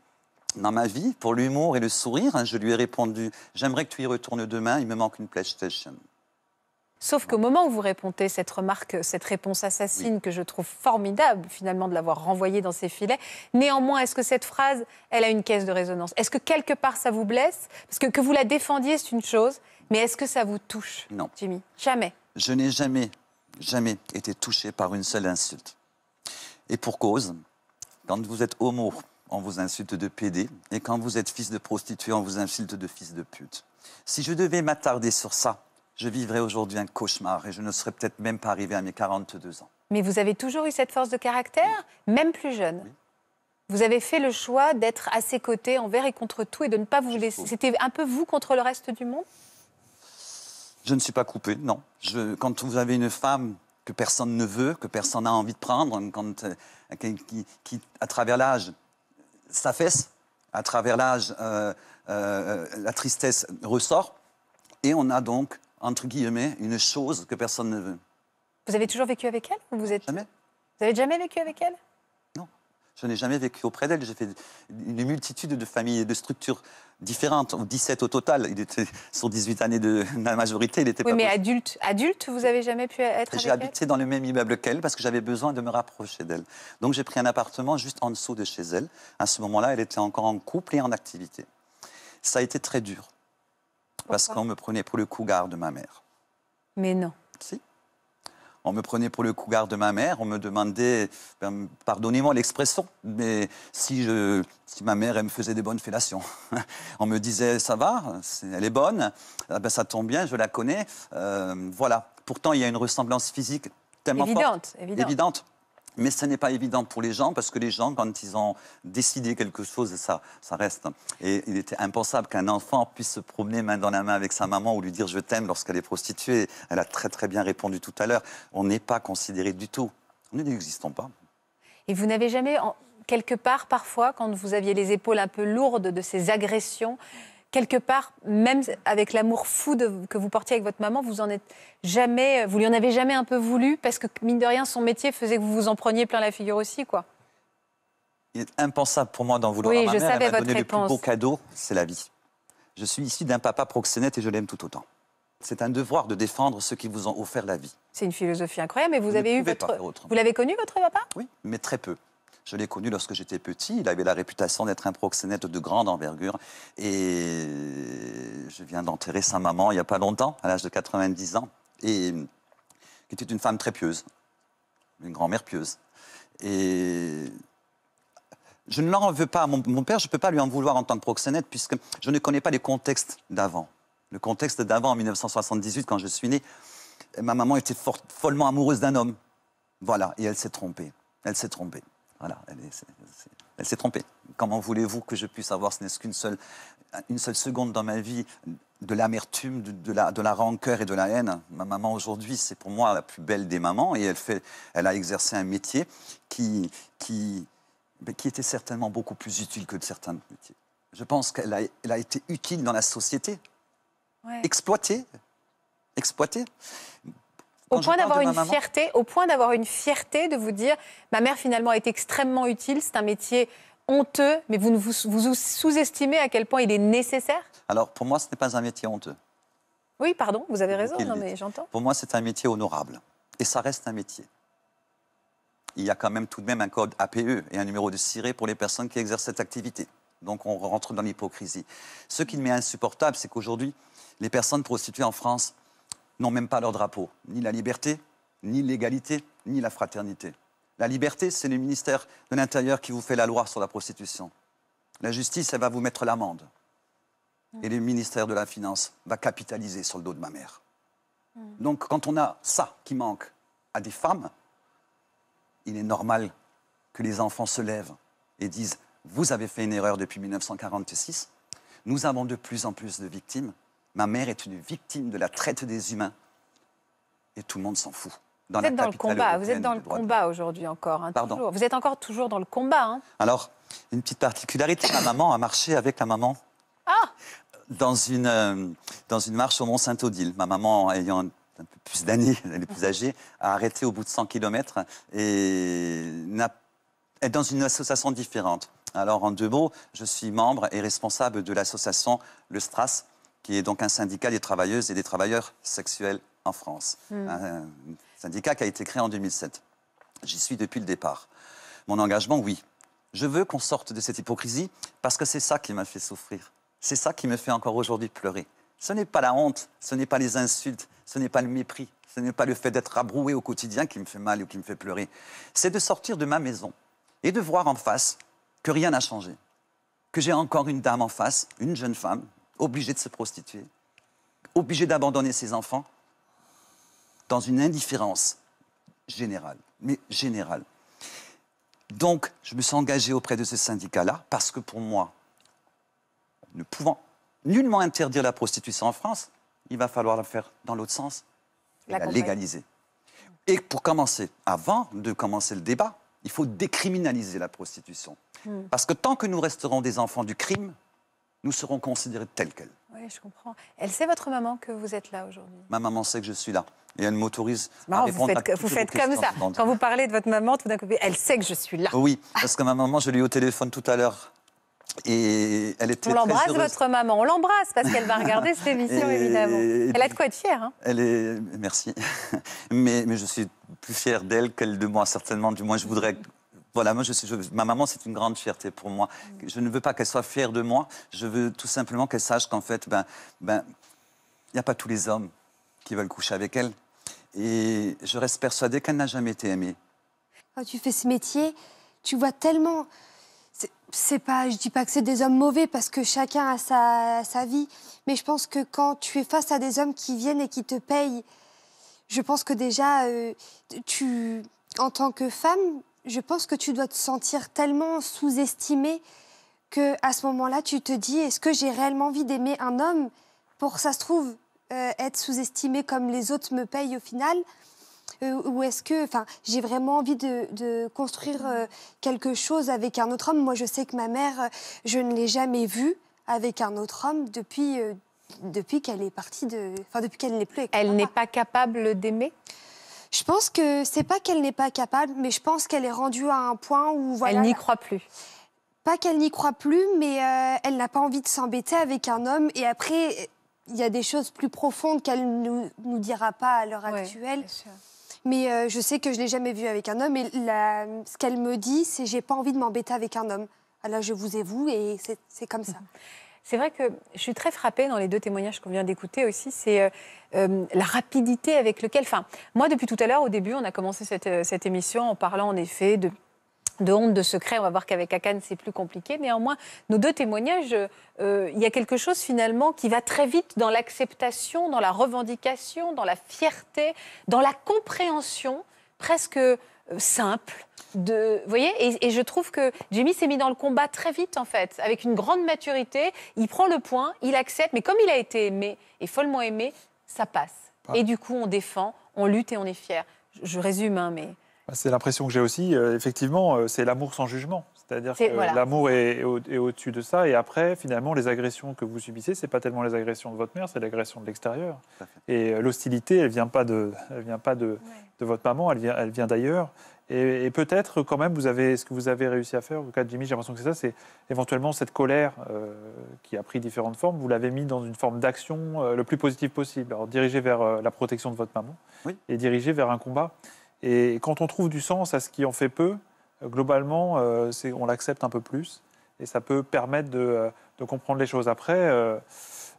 dans ma vie, pour l'humour et le sourire, hein, je lui ai répondu J'aimerais que tu y retournes demain, il me manque une PlayStation. Sauf qu'au moment où vous répondez cette remarque, cette réponse assassine que je trouve formidable finalement de l'avoir renvoyée dans ses filets, néanmoins, est-ce que cette phrase, elle a une caisse de résonance Est-ce que quelque part ça vous blesse Parce que que vous la défendiez, c'est une chose, mais est-ce que ça vous touche Non. Jimmy, jamais. Je n'ai jamais, jamais été touché par une seule insulte. Et pour cause, quand vous êtes homo, on vous insulte de PD, et quand vous êtes fils de prostituée, on vous insulte de fils de pute. Si je devais m'attarder sur ça, je vivrais aujourd'hui un cauchemar et je ne serais peut-être même pas arrivé à mes 42 ans. Mais vous avez toujours eu cette force de caractère, même plus jeune. Vous avez fait le choix d'être à ses côtés envers et contre tout et de ne pas vous laisser. C'était un peu vous contre le reste du monde Je ne suis pas coupé, non. Je, quand vous avez une femme que personne ne veut, que personne n'a envie de prendre, quand, euh, qui, à travers l'âge, s'affaisse, à travers l'âge, euh, euh, la tristesse ressort, et on a donc entre guillemets, une chose que personne ne veut. Vous avez toujours vécu avec elle vous êtes... Jamais. Vous avez jamais vécu avec elle Non. Je n'ai jamais vécu auprès d'elle. J'ai fait une multitude de familles et de structures différentes, 17 au total. Il était *laughs* sur 18 années de la majorité, il était oui, mais adulte, adulte, vous avez jamais pu être J'ai habité dans le même immeuble qu'elle parce que j'avais besoin de me rapprocher d'elle. Donc j'ai pris un appartement juste en dessous de chez elle. À ce moment-là, elle était encore en couple et en activité. Ça a été très dur parce qu'on me prenait pour le cougar de ma mère. Mais non. Si. On me prenait pour le cougar de ma mère, on me demandait, ben, pardonnez-moi l'expression, mais si, je, si ma mère, elle me faisait des bonnes fellations. *laughs* on me disait, ça va, elle est bonne, ah ben, ça tombe bien, je la connais. Euh, voilà. Pourtant, il y a une ressemblance physique tellement évidente. évidente. Mais ce n'est pas évident pour les gens parce que les gens, quand ils ont décidé quelque chose, ça, ça reste. Et il était impensable qu'un enfant puisse se promener main dans la main avec sa maman ou lui dire je t'aime lorsqu'elle est prostituée. Elle a très très bien répondu tout à l'heure. On n'est pas considéré du tout. Nous n'existons pas. Et vous n'avez jamais, quelque part, parfois, quand vous aviez les épaules un peu lourdes de ces agressions, quelque part, même avec l'amour fou que vous portiez avec votre maman, vous en êtes jamais, vous lui en avez jamais un peu voulu parce que mine de rien, son métier faisait que vous vous en preniez plein la figure aussi, quoi. Il est impensable pour moi d'en vouloir à ma je mère. elle le plus beau cadeau, c'est la vie. Je suis issu d'un papa proxénète et je l'aime tout autant. C'est un devoir de défendre ceux qui vous ont offert la vie. C'est une philosophie incroyable, mais vous avez eu votre, vous l'avez connu votre papa Oui, mais très peu. Je l'ai connu lorsque j'étais petit. Il avait la réputation d'être un proxénète de grande envergure. Et je viens d'enterrer sa maman il n'y a pas longtemps, à l'âge de 90 ans, et qui était une femme très pieuse, une grand-mère pieuse. Et je ne l'en veux pas. Mon, mon père, je ne peux pas lui en vouloir en tant que proxénète, puisque je ne connais pas les contextes d'avant. Le contexte d'avant, en 1978, quand je suis né, ma maman était follement amoureuse d'un homme. Voilà, et elle s'est trompée. Elle s'est trompée. Voilà, elle s'est trompée. Comment voulez-vous que je puisse avoir, ce n'est qu'une seule, une seule seconde dans ma vie, de l'amertume, de, la, de la rancœur et de la haine Ma maman aujourd'hui, c'est pour moi la plus belle des mamans et elle, fait, elle a exercé un métier qui, qui, ben, qui était certainement beaucoup plus utile que certains métiers. Je pense qu'elle a, elle a été utile dans la société, ouais. exploitée, exploitée. Au point d'avoir une fierté, au point d'avoir une fierté de vous dire, ma mère finalement a été extrêmement utile. C'est un métier honteux, mais vous, vous, vous sous-estimez à quel point il est nécessaire. Alors pour moi, ce n'est pas un métier honteux. Oui, pardon, vous avez raison, mais j'entends. Pour moi, c'est un métier honorable. Et ça reste un métier. Il y a quand même tout de même un code APE et un numéro de ciré pour les personnes qui exercent cette activité. Donc on rentre dans l'hypocrisie. Ce qui me m'est insupportable, c'est qu'aujourd'hui, les personnes prostituées en France n'ont même pas leur drapeau, ni la liberté, ni l'égalité, ni la fraternité. La liberté, c'est le ministère de l'Intérieur qui vous fait la loi sur la prostitution. La justice, elle va vous mettre l'amende. Et le ministère de la Finance va capitaliser sur le dos de ma mère. Mm. Donc quand on a ça qui manque à des femmes, il est normal que les enfants se lèvent et disent, vous avez fait une erreur depuis 1946, nous avons de plus en plus de victimes, Ma mère est une victime de la traite des humains. Et tout le monde s'en fout. vous, êtes dans, le combat, vous êtes dans le combat aujourd'hui encore. Hein, vous êtes encore toujours dans le combat. Hein. Alors, une petite particularité, ma maman a marché avec la maman. Ah dans une, euh, dans une marche au Mont-Saint-Odile. Ma maman, ayant un, un peu plus d'années, elle est plus âgée, a arrêté au bout de 100 km et est dans une association différente. Alors, en deux mots, je suis membre et responsable de l'association Le Stras qui est donc un syndicat des travailleuses et des travailleurs sexuels en France. Hmm. Un, syndicat qui a été créé en 2007. J'y suis depuis le départ. Mon engagement, oui. Je veux qu'on sorte de cette hypocrisie parce que c'est ça qui m'a fait souffrir. C'est ça qui me fait encore aujourd'hui pleurer. Ce n'est pas la honte, ce n'est pas les insultes, ce n'est pas le mépris, ce n'est pas le fait d'être abroué au quotidien qui me fait mal ou qui me fait pleurer. C'est de sortir de ma maison et de voir en face que rien n'a changé, que j'ai encore une dame en face, une jeune femme, obligé de se prostituer, obligé d'abandonner ses enfants, dans une indifférence générale, mais générale. Donc, je me suis engagé auprès de ce syndicat-là parce que pour moi, ne pouvant nullement interdire la prostitution en France, il va falloir la faire dans l'autre sens la légaliser. Et pour commencer, avant de commencer le débat, il faut décriminaliser la prostitution. Hmm. Parce que tant que nous resterons des enfants du crime, nous serons considérés tels quels. Oui, je comprends. Elle sait, votre maman, que vous êtes là aujourd'hui Ma maman sait que je suis là. Et elle m'autorise à Vous faites, comme ça. Quand vous parlez de votre maman, tout d'un coup, elle sait que je suis là. Oui, parce que ma maman, je l'ai eu au téléphone tout à l'heure. Et elle était On l'embrasse, votre maman. On l'embrasse parce qu'elle va regarder cette *laughs* émission, évidemment. Elle a de quoi être fière. Hein. Elle est... Merci. *laughs* mais, mais je suis plus fier d'elle qu'elle de moi, certainement. Du moins, je voudrais voilà, moi, je, ma maman, c'est une grande fierté pour moi. Mm. Je ne veux pas qu'elle soit fière de moi. Je veux tout simplement qu'elle sache qu'en fait, ben, ben, il n'y a pas tous les hommes qui veulent coucher avec elle. Et je reste persuadée qu'elle n'a jamais été aimée. Quand ah, tu fais ce métier, tu vois tellement. C'est pas, je dis pas que c'est des hommes mauvais parce que chacun a sa, vie, mais je pense que quand tu es face à des hommes qui viennent et qui te payent, je pense que déjà, euh, tu, en tant que femme, je pense que tu dois te sentir tellement sous estimée que à ce moment-là, tu te dis est-ce que j'ai réellement envie d'aimer un homme pour ça se trouve euh, être sous-estimé comme les autres me payent au final euh, ou est-ce que enfin j'ai vraiment envie de, construire euh, quelque chose avec un autre homme moi je sais que ma mère je ne l'ai jamais vue avec un autre homme depuis depuis qu'elle est partie de enfin depuis qu'elle n'est plus avec elle n'est pas capable d'aimer je pense que c'est pas qu'elle n'est pas capable, mais je pense qu'elle est rendue à un point où Elle n'y croit plus. Pas qu'elle n'y croit plus, mais euh, elle n'a pas envie de s'embêter avec un homme. Et après, il y a des choses plus profondes qu'elle ne nous, dira pas à l'heure actuelle. Mais euh, je sais que je l'ai jamais vue avec un homme. Et ce qu'elle me dit, c'est j'ai pas envie de m'embêter avec un homme. Alors ah je vous ai vous et c'est comme ça. *laughs* C'est vrai que je suis très frappée dans les deux témoignages qu'on vient d'écouter aussi, c'est euh, euh, la rapidité avec laquelle... Enfin, moi, depuis tout à l'heure, au début, on a commencé cette, euh, émission en parlant en effet de honte, de secret. On va voir qu'avec Akane, c'est plus compliqué. Néanmoins, nos deux témoignages, il y a quelque chose finalement qui va très vite dans l'acceptation, dans la revendication, dans la fierté, dans la compréhension presque euh, simple. De, voyez, et, je trouve que Jimmy s'est mis dans le combat très vite en fait, avec une grande maturité. Il prend le point, il accepte, mais comme il a été aimé et follement aimé, ça passe. Et du coup, on défend, on lutte et on est fier. Je, résume, hein, mais bah, c'est l'impression que j'ai aussi. Euh, effectivement, euh, c'est l'amour sans jugement. C'est-à-dire que l'amour est, au-dessus de ça. Et après, finalement, les agressions que vous subissez, c'est pas tellement les agressions de votre mère, c'est l'agression de l'extérieur. Et euh, l'hostilité, elle vient pas de, elle vient pas de, votre maman, elle vient, elle vient d'ailleurs. Et, peut-être quand même, vous avez, ce que vous avez réussi à faire, au cas de Jimmy, j'ai l'impression que c'est ça, c'est éventuellement cette colère euh, qui a pris différentes formes, vous l'avez mis dans une forme d'action euh, le plus positive possible. Alors dirigée vers la protection de votre maman et dirigée vers un combat. Et quand on trouve du sens à ce qui en fait peu, globalement, euh, on l'accepte un peu plus et ça peut permettre de, euh, comprendre les choses. Après, euh,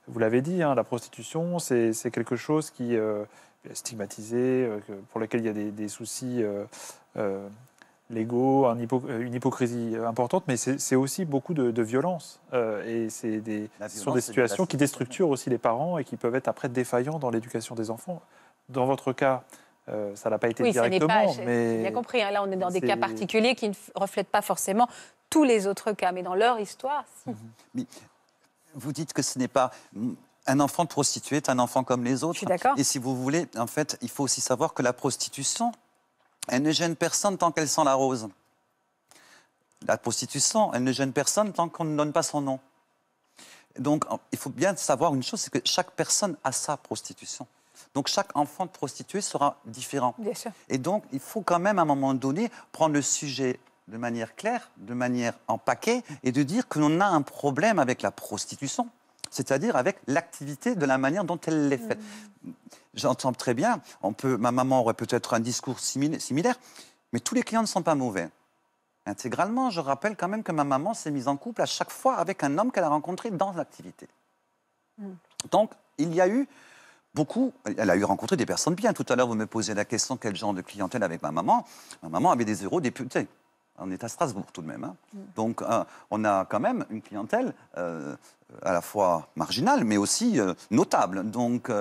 vous l'avez dit, hein, la prostitution, c'est quelque chose qui est stigmatisé, pour lequel il y a des, soucis légaux, une hypocrisie importante, mais c'est aussi beaucoup de, violence. et ce sont des situations qui déstructurent aussi les parents et qui peuvent être après défaillants dans l'éducation des enfants. Dans votre cas, euh, ça n'a pas été directement, bien compris. Hein. là, on est dans des cas particuliers qui ne reflètent pas forcément tous les autres cas, mais dans leur histoire, mhm. vous dites que ce n'est pas un enfant de prostituée un enfant comme les autres. Je suis d'accord. Et si vous voulez, en fait, il faut aussi savoir que la prostitution, elle ne gêne personne tant qu'elle sent la rose. La prostitution, elle ne gêne personne tant qu'on ne donne pas son nom. Donc, il faut bien savoir une chose, c'est que chaque personne a sa prostitution. Donc chaque enfant de prostituée sera différent. Bien sûr. Et donc il faut quand même à un moment donné prendre le sujet de manière claire, de manière en paquet, et de dire que l'on a un problème avec la prostitution, c'est-à-dire avec l'activité de la manière dont elle l'est faite. Mm. J'entends très bien, on peut, ma maman aurait peut-être un discours similaire, mais tous les clients ne sont pas mauvais intégralement. Je rappelle quand même que ma maman s'est mise en couple à chaque fois avec un homme qu'elle a rencontré dans l'activité. Mm. Donc, il y a eu beaucoup, elle a eu rencontré des personnes bien. Tout à l'heure, vous me posez la question quel genre de clientèle avec ma maman. Ma maman avait des eurodéputés. On est à Strasbourg tout de même. Hein. Mm. Donc euh, on a quand même une clientèle euh, à la fois marginale, mais aussi euh, notable. Donc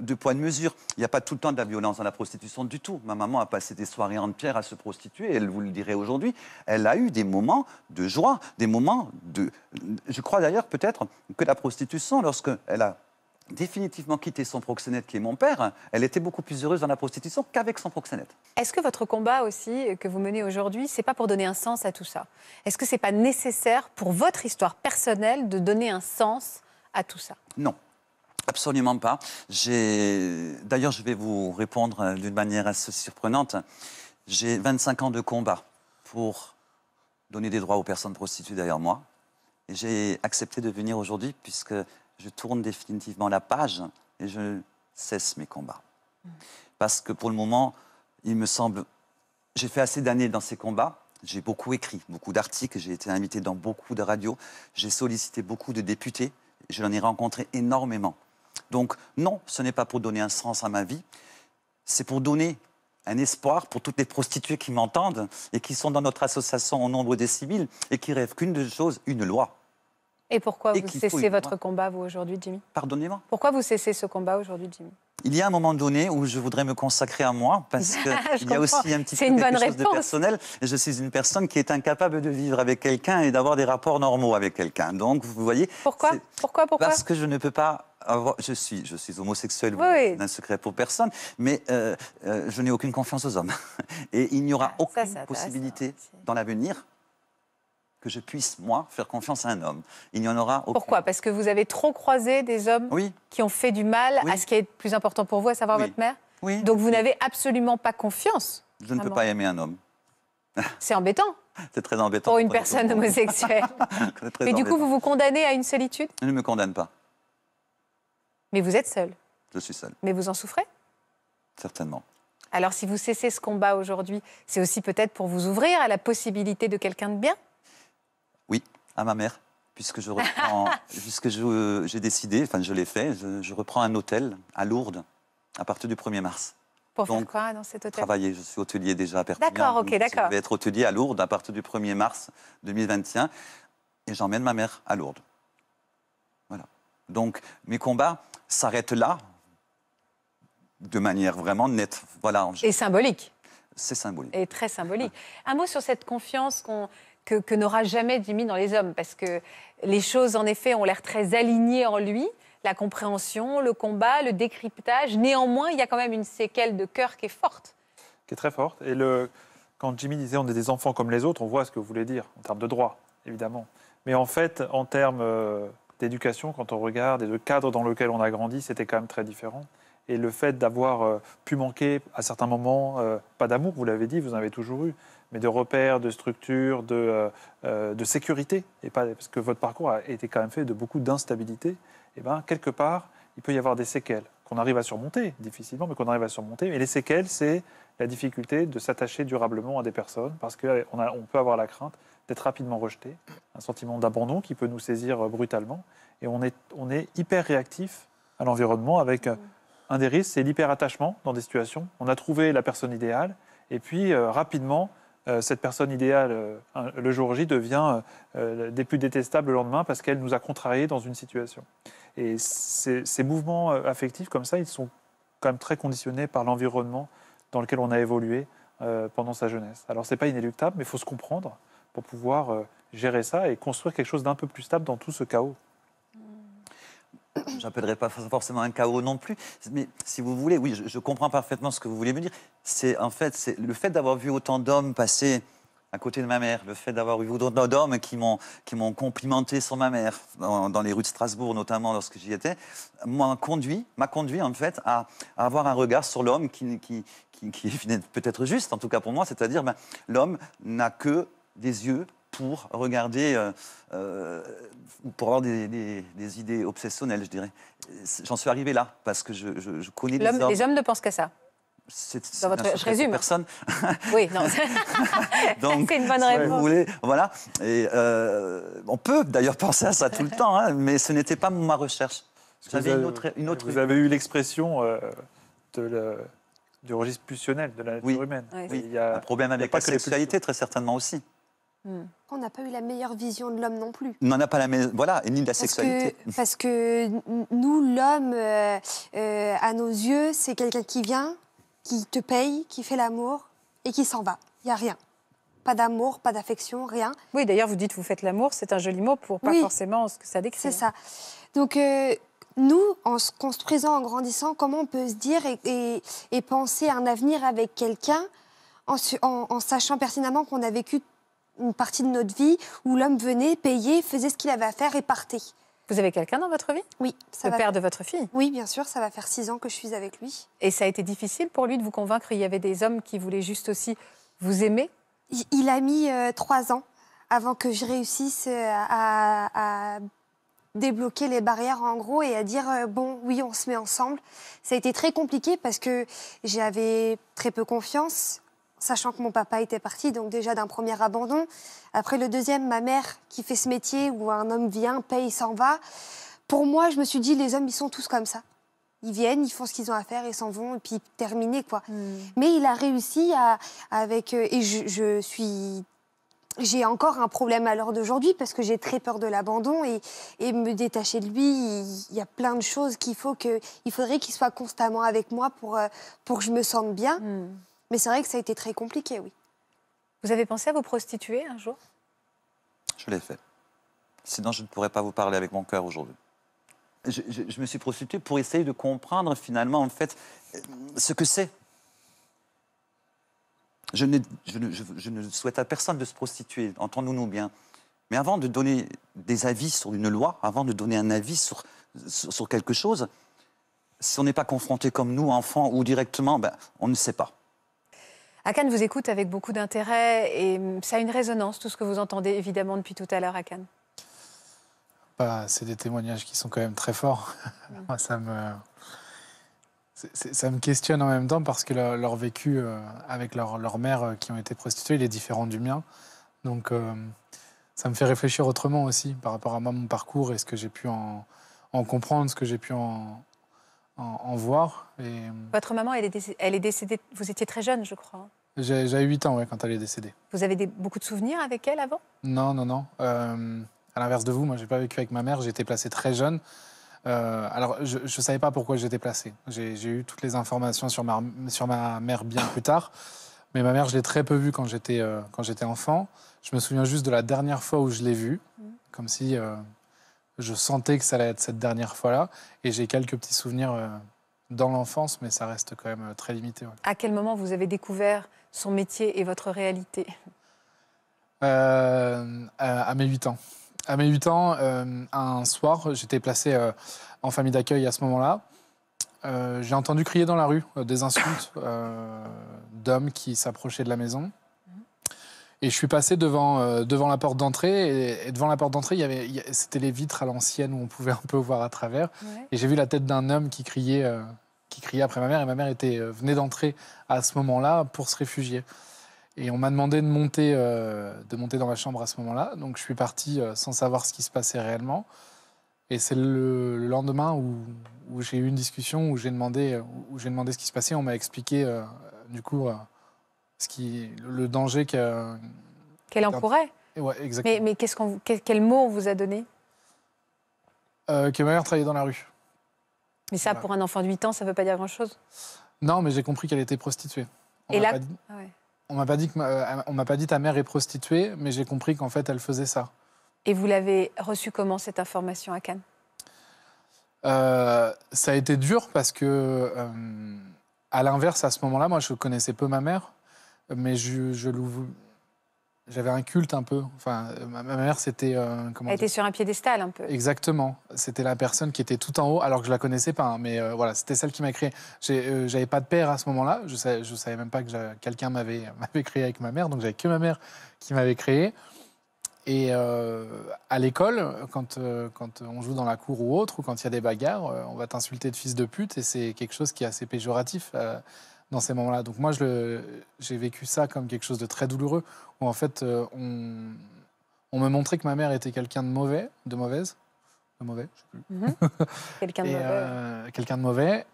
de point de mesure, il n'y a pas tout le temps de la violence dans la prostitution du tout. Ma maman a passé des soirées entières à se prostituer, elle vous le dirait aujourd'hui. Elle a eu des moments de joie, des moments de... Je crois d'ailleurs peut-être que la prostitution, lorsqu'elle a définitivement quitté son proxénète qui est mon père, elle était beaucoup plus heureuse dans la prostitution qu'avec son proxénète. Est-ce que votre combat aussi que vous menez aujourd'hui, c'est pas pour donner un sens à tout ça Est-ce que c'est pas nécessaire pour votre histoire personnelle de donner un sens à tout ça Non. Absolument pas. J'ai, D'ailleurs, je vais vous répondre d'une manière assez surprenante. J'ai 25 ans de combat pour donner des droits aux personnes prostituées derrière moi. Et j'ai accepté de venir aujourd'hui puisque je tourne définitivement la page et je cesse mes combats. Mm. Parce que pour le moment, il me semble, j'ai fait assez d'années dans ces combats, j'ai beaucoup écrit, beaucoup d'articles, j'ai été invité dans beaucoup de radios, j'ai sollicité beaucoup de députés, je l'en ai rencontré énormément. Donc non, ce n'est pas pour donner un sens à ma vie, c'est pour donner un espoir pour toutes les prostituées qui m'entendent et qui sont dans notre association au nombre des civils et qui rêvent qu'une chose, une loi. Et pourquoi vous cessez votre combat, vous, aujourd'hui, Jimmy Pardonnez-moi. Pourquoi vous cessez ce combat aujourd'hui, Jimmy il y a un moment donné où je voudrais me consacrer à moi parce *laughs* qu'il ah, y a aussi un petit peu quelque chose de personnel. Je suis une personne qui est incapable de vivre avec quelqu'un et d'avoir des rapports normaux avec quelqu'un. Donc, vous voyez. Pourquoi Pourquoi Pourquoi Parce que je ne peux pas je suis, je suis homosexuel, oui, oui. un secret pour personne, mais euh, euh, je n'ai aucune confiance aux hommes. *laughs* Et il n'y aura ah, aucune possibilité dans l'avenir que je puisse, moi, faire confiance à un homme. Il n'y en aura aucun. Pourquoi Parce que vous avez trop croisé des hommes qui ont fait du mal à ce qui est le plus important pour vous, à savoir votre mère Oui. Donc vous n'avez absolument pas confiance. Je ne peux pas aimer un homme. C'est embêtant. *laughs* C'est très embêtant. Pour une personne homosexuelle. *laughs* Mais du coup, vous vous condamnez à une solitude Je ne me condamne pas. Mais vous êtes seul. Je suis seul. Mais vous en souffrez Certainement. Alors si vous cessez ce combat aujourd'hui, c'est aussi peut-être pour vous ouvrir à la possibilité de quelqu'un de bien à ma mère, puisque je reprends, *laughs* j'ai décidé, enfin je l'ai fait, je, reprends un hôtel à Lourdes à partir du 1er mars. Pour faire quoi dans cet hôtel Travailler, je suis hôtelier déjà à Perpignan. D'accord, ok, d'accord. Je vais être hôtelier à Lourdes à partir du 1er mars 2021 et j'emmène ma mère à Lourdes. Voilà. Donc mes combats s'arrêtent là, de manière vraiment nette. Voilà. Et symbolique. C'est symbolique. Et très symbolique. Un mot sur cette confiance qu'on que, n'aura jamais Jimmy dans les hommes, parce que les choses, en effet, ont l'air très alignées en lui. La compréhension, le combat, le décryptage. Néanmoins, il y a quand même une séquelle de cœur qui est forte. Qui est très forte. Et le... quand Jimmy disait on est des enfants comme les autres, on voit ce que vous voulez dire en termes de droit, évidemment. Mais en fait, en termes euh, d'éducation, quand on regarde et de cadre dans lequel on a grandi, c'était quand même très différent. Et le fait d'avoir euh, pu manquer à certains moments, euh, pas d'amour, vous l'avez dit, vous en avez toujours eu, mais de repères, de structures, de, euh, euh, de sécurité, et pas, parce que votre parcours a été quand même fait de beaucoup d'instabilité, et eh bien quelque part, il peut y avoir des séquelles qu'on arrive à surmonter, difficilement, mais qu'on arrive à surmonter. Et les séquelles, c'est la difficulté de s'attacher durablement à des personnes, parce qu'on on peut avoir la crainte d'être rapidement rejeté, un sentiment d'abandon qui peut nous saisir euh, brutalement, et on est, on est hyper réactif à l'environnement avec... Un des risques, c'est l'hyperattachement dans des situations. On a trouvé la personne idéale, et puis rapidement, euh, cette personne idéale euh, le jour J devient euh, des plus détestables le lendemain parce qu'elle nous a contrariés dans une situation. Et ces, mouvements affectifs comme ça, ils sont quand même très conditionnés par l'environnement dans lequel on a évolué pendant sa jeunesse. Alors ce n'est pas inéluctable, mais il faut se comprendre pour pouvoir gérer ça et construire quelque chose d'un peu plus stable dans tout ce chaos j'appellerai pas forcément un chaos non plus, mais si vous voulez, oui, je, comprends parfaitement ce que vous voulez me dire. C'est en fait, le fait d'avoir vu autant d'hommes passer à côté de ma mère, le fait d'avoir eu autant d'hommes qui m'ont qui m'ont complimenté sur ma mère dans, les rues de Strasbourg notamment lorsque j'y étais, m'a conduit, m'a conduit en fait à, avoir un regard sur l'homme qui qui, qui, est peut-être juste en tout cas pour moi, c'est-à-dire ben, l'homme n'a que des yeux pour regarder, euh, euh, pour avoir des, idées obsessionnelles, je dirais. J'en suis arrivé là parce que je, connais des hommes. Les hommes ne pensent qu'à ça. je résume. Personne. *laughs* Oui, non. *laughs* *laughs* Donc, c'est une bonne réponse. Vous voulez, voilà. Et euh, on peut d'ailleurs penser à ça tout le temps, hein, mais ce n'était pas ma recherche. J'avais une autre, une autre. Vous avez eu l'expression de du registre pulsionnel de la nature humaine. Oui. Il y a un problème avec la sexualité, très certainement aussi. On n'a pas eu la meilleure vision de l'homme non plus. On n'en a pas la même, voilà, et ni de la sexualité. parce que nous, l'homme, euh, euh, à nos yeux, c'est quelqu'un qui vient, qui te paye, qui fait l'amour et qui s'en va. Il n'y a rien. Pas d'amour, pas d'affection, rien. Oui, d'ailleurs, vous dites vous faites l'amour, c'est un joli mot pour pas forcément ce que ça décrit. C'est hein. ça. Donc, euh, nous, en se construisant, en grandissant, comment on peut se dire et, penser à un avenir avec quelqu'un en, sachant pertinemment qu'on a vécu une partie de notre vie où l'homme venait, payait, faisait ce qu'il avait à faire et partait. Vous avez quelqu'un dans votre vie Oui. Ça le père de votre fille Oui, bien sûr, ça va faire six ans que je suis avec lui. Et ça a été difficile pour lui de vous convaincre Il y avait des hommes qui voulaient juste aussi vous aimer Il a mis euh, trois ans avant que je réussisse euh, à, débloquer les barrières en gros et à dire euh, bon oui on se met ensemble. Ça a été très compliqué parce que j'avais très peu confiance, sachant que mon papa était parti, donc déjà d'un premier abandon. Après le deuxième, ma mère qui fait ce métier où un homme vient, paye, s'en va. Pour moi, je me suis dit, les hommes, ils sont tous comme ça. Ils viennent, ils font ce qu'ils ont à faire, et s'en vont, et puis terminé, quoi. Hmm. Mais il a réussi à, avec. Euh, et je, suis j'ai encore un problème à l'heure d'aujourd'hui parce que j'ai très peur de l'abandon et, me détacher de lui. Il y a plein de choses qu'il faut que, il faudrait qu'il soit constamment avec moi pour, euh, pour que je me sente bien. Hmm. Mais c'est vrai que ça a été très compliqué, oui. Vous avez pensé à vous prostituer un jour Je l'ai fait. Sinon, je ne pourrais pas vous parler avec mon cœur aujourd'hui. Je, me suis prostituée pour essayer de comprendre finalement, en fait, euh, ce que c'est. Je, je ne, souhaite à personne de se prostituer, entendons-nous bien. Mais avant de donner des avis sur une loi, avant de donner un avis sur, sur, quelque chose, si on n'est pas confronté comme nous, enfants ou directement, ben, on ne sait pas. Akan vous écoute avec beaucoup d'intérêt et ça a une résonance, tout ce que vous entendez évidemment depuis tout à l'heure, à Bah, c'est des témoignages qui sont quand même très forts. Mm. *laughs* ça, me, ça me questionne en même temps parce que leur, vécu euh, avec leur, mère euh, qui ont été prostituées, il est différent du mien. Donc euh, ça me fait réfléchir autrement aussi par rapport à mon parcours et ce que j'ai pu en comprendre, ce que j'ai pu en, en, voir. Et... Votre maman, elle est, décédée, elle est, décédée, vous étiez très jeune, je crois. Hein. J'ai eu 8 ans oui, quand elle est décédée. Vous avez beaucoup de souvenirs avec elle avant Non, non, non. Euh, à l'inverse de vous, moi, j'ai pas vécu avec ma mère. J'étais placé très jeune. Euh, alors, je ne savais pas pourquoi j'étais placé. J'ai eu toutes les informations sur ma, sur ma mère bien plus tard. Mais ma mère, je l'ai très peu vue quand j'étais euh, enfant. Je me souviens juste de la dernière fois où je l'ai vue, mm. comme si je sentais que ça allait être cette dernière fois-là. Et j'ai quelques petits souvenirs euh, dans l'enfance, mais ça reste quand même euh, très limité. À quel moment vous avez découvert son métier et votre réalité euh, à, mes 8 ans. À mes 8 ans, un soir, j'étais placé en famille d'accueil à ce moment-là. j'ai entendu crier dans la rue des insultes d'hommes qui s'approchaient de la maison. Et je suis passé devant, euh, devant la porte d'entrée. Et, devant la porte d'entrée, il y avait, c'était les vitres à l'ancienne où on pouvait un peu voir à travers. Et j'ai vu la tête d'un homme qui criait, euh, qui criait après ma mère. Et ma mère était, euh, venait d'entrer à ce moment-là pour se réfugier. Et on m'a demandé de monter, de monter dans ma chambre à ce moment-là. Donc je suis parti sans savoir ce qui se passait réellement. Et c'est le, lendemain où, où j'ai eu une discussion où j'ai demandé, où j'ai demandé ce qui se passait. On m'a expliqué, du coup ce qui, le danger qu'elle encourait. exactement. Mais, mais qu quel, mot on vous a donné euh, Que ma mère travaillait dans la rue. Mais ça, pour un enfant de 8 ans, ça ne veut pas dire grand-chose Non, mais j'ai compris qu'elle était prostituée. On Et là ah On m'a pas dit que euh, on m'a pas dit ta mère est prostituée, mais j'ai compris qu'en fait elle faisait ça. Et vous l'avez reçue comment cette information à Cannes euh, Ça a été dur parce que, à l'inverse, à ce moment-là, moi je connaissais peu ma mère mais je, j'avais un culte un peu. Enfin, ma, mère, c'était. Euh, Elle était sur un piédestal un peu. Exactement. C'était la personne qui était tout en haut, alors que je la connaissais pas. Hein. mais euh, voilà, c'était celle qui m'a créé. Euh, j'avais pas de père à ce moment-là. Je je savais même pas que quelqu'un *laughs* m'avait créé avec ma mère. Donc j'avais que ma mère qui m'avait créé. Et à l'école, quand, quand on joue dans la cour ou autre, ou quand il y a des bagarres, on va t'insulter de fils de pute. Et c'est quelque chose qui est assez péjoratif dans ces moments-là. Donc moi, j'ai vécu ça comme quelque chose de très douloureux, où en fait, euh, on, on me montrait que ma mère était quelqu'un de mauvais, de mauvaise, de mauvais, je sais plus. Mhm. *laughs* quelqu'un de mauvais. Euh, quelqu'un de mauvais,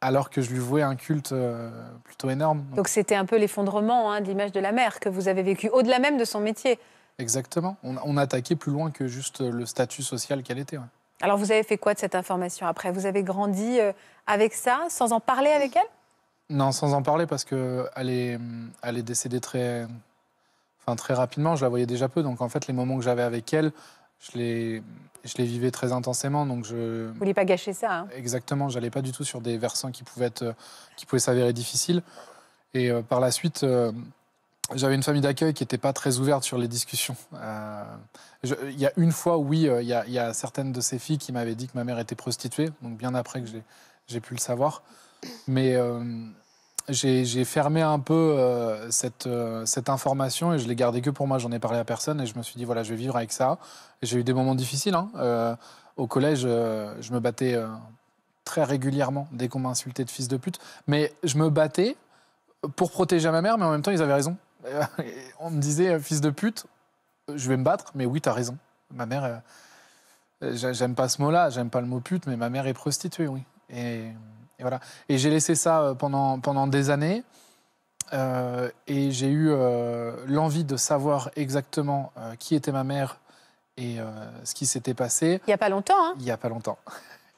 alors que je lui vouais un culte euh, plutôt énorme. Donc c'était un peu l'effondrement hein, de l'image de la mère que vous avez vécu, au-delà même de son métier. Exactement. On, on, attaquait plus loin que juste le statut social qu'elle était. Alors vous avez fait quoi de cette information après Vous avez grandi avec ça, sans en parler avec elle non, sans en parler, parce qu'elle est, elle est décédée très, enfin, très rapidement. Je la voyais déjà peu. Donc, en fait, les moments que j'avais avec elle, je les, je les vivais très intensément. Donc je ne voulais pas gâcher ça. Hein Exactement, je n'allais pas du tout sur des versants qui pouvaient, qui pouvaient s'avérer difficiles. Et euh, par la suite, euh, j'avais une famille d'accueil qui n'était pas très ouverte sur les discussions. Euh, il y a une fois, oui, il y, y, a certaines de ces filles qui m'avaient dit que ma mère était prostituée, donc bien après que j'ai pu le savoir. Mais euh, j'ai fermé un peu euh, cette, euh, cette, information et je l'ai gardée que pour moi. J'en ai parlé à personne et je me suis dit, voilà, je vais vivre avec ça. J'ai eu des moments difficiles. Hein. au collège, je me battais très régulièrement dès qu'on m'insultait de fils de pute. Mais je me battais pour protéger ma mère, mais en même temps, ils avaient raison. on me disait, fils de pute, je vais me battre, mais oui, t'as raison. Ma mère, j'aime pas ce mot-là, j'aime pas le mot pute, mais ma mère est prostituée, oui. Et et, j'ai laissé ça euh, pendant, pendant des années. Euh, et j'ai eu euh, l'envie de savoir exactement qui était ma mère et ce qui s'était passé. Il n'y a pas longtemps, hein Il n'y a pas longtemps.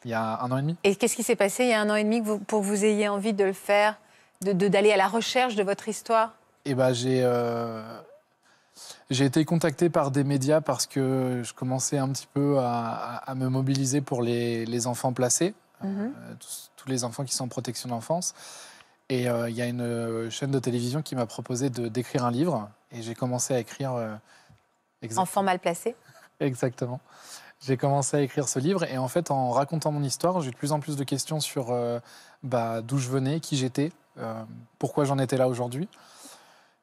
il y a un an et demi. Et qu'est-ce qui s'est passé il y a un an et demi pour que vous ayez envie de le faire, d'aller de, d'aller à la recherche de votre histoire Eh ben j'ai... J'ai été contacté par des médias parce que je commençais un petit peu à, à, à me mobiliser pour les, les enfants placés. Mhm. Euh, tous, les enfants qui sont en protection d'enfance. Et euh, il y a une euh, chaîne de télévision qui m'a proposé d'écrire un livre. Et j'ai commencé à écrire. Enfant mal placé Exactement. J'ai commencé à écrire ce livre et en fait, en racontant mon histoire, j'ai de plus en plus de questions sur bah, d'où je venais, qui j'étais, pourquoi j'en étais là aujourd'hui.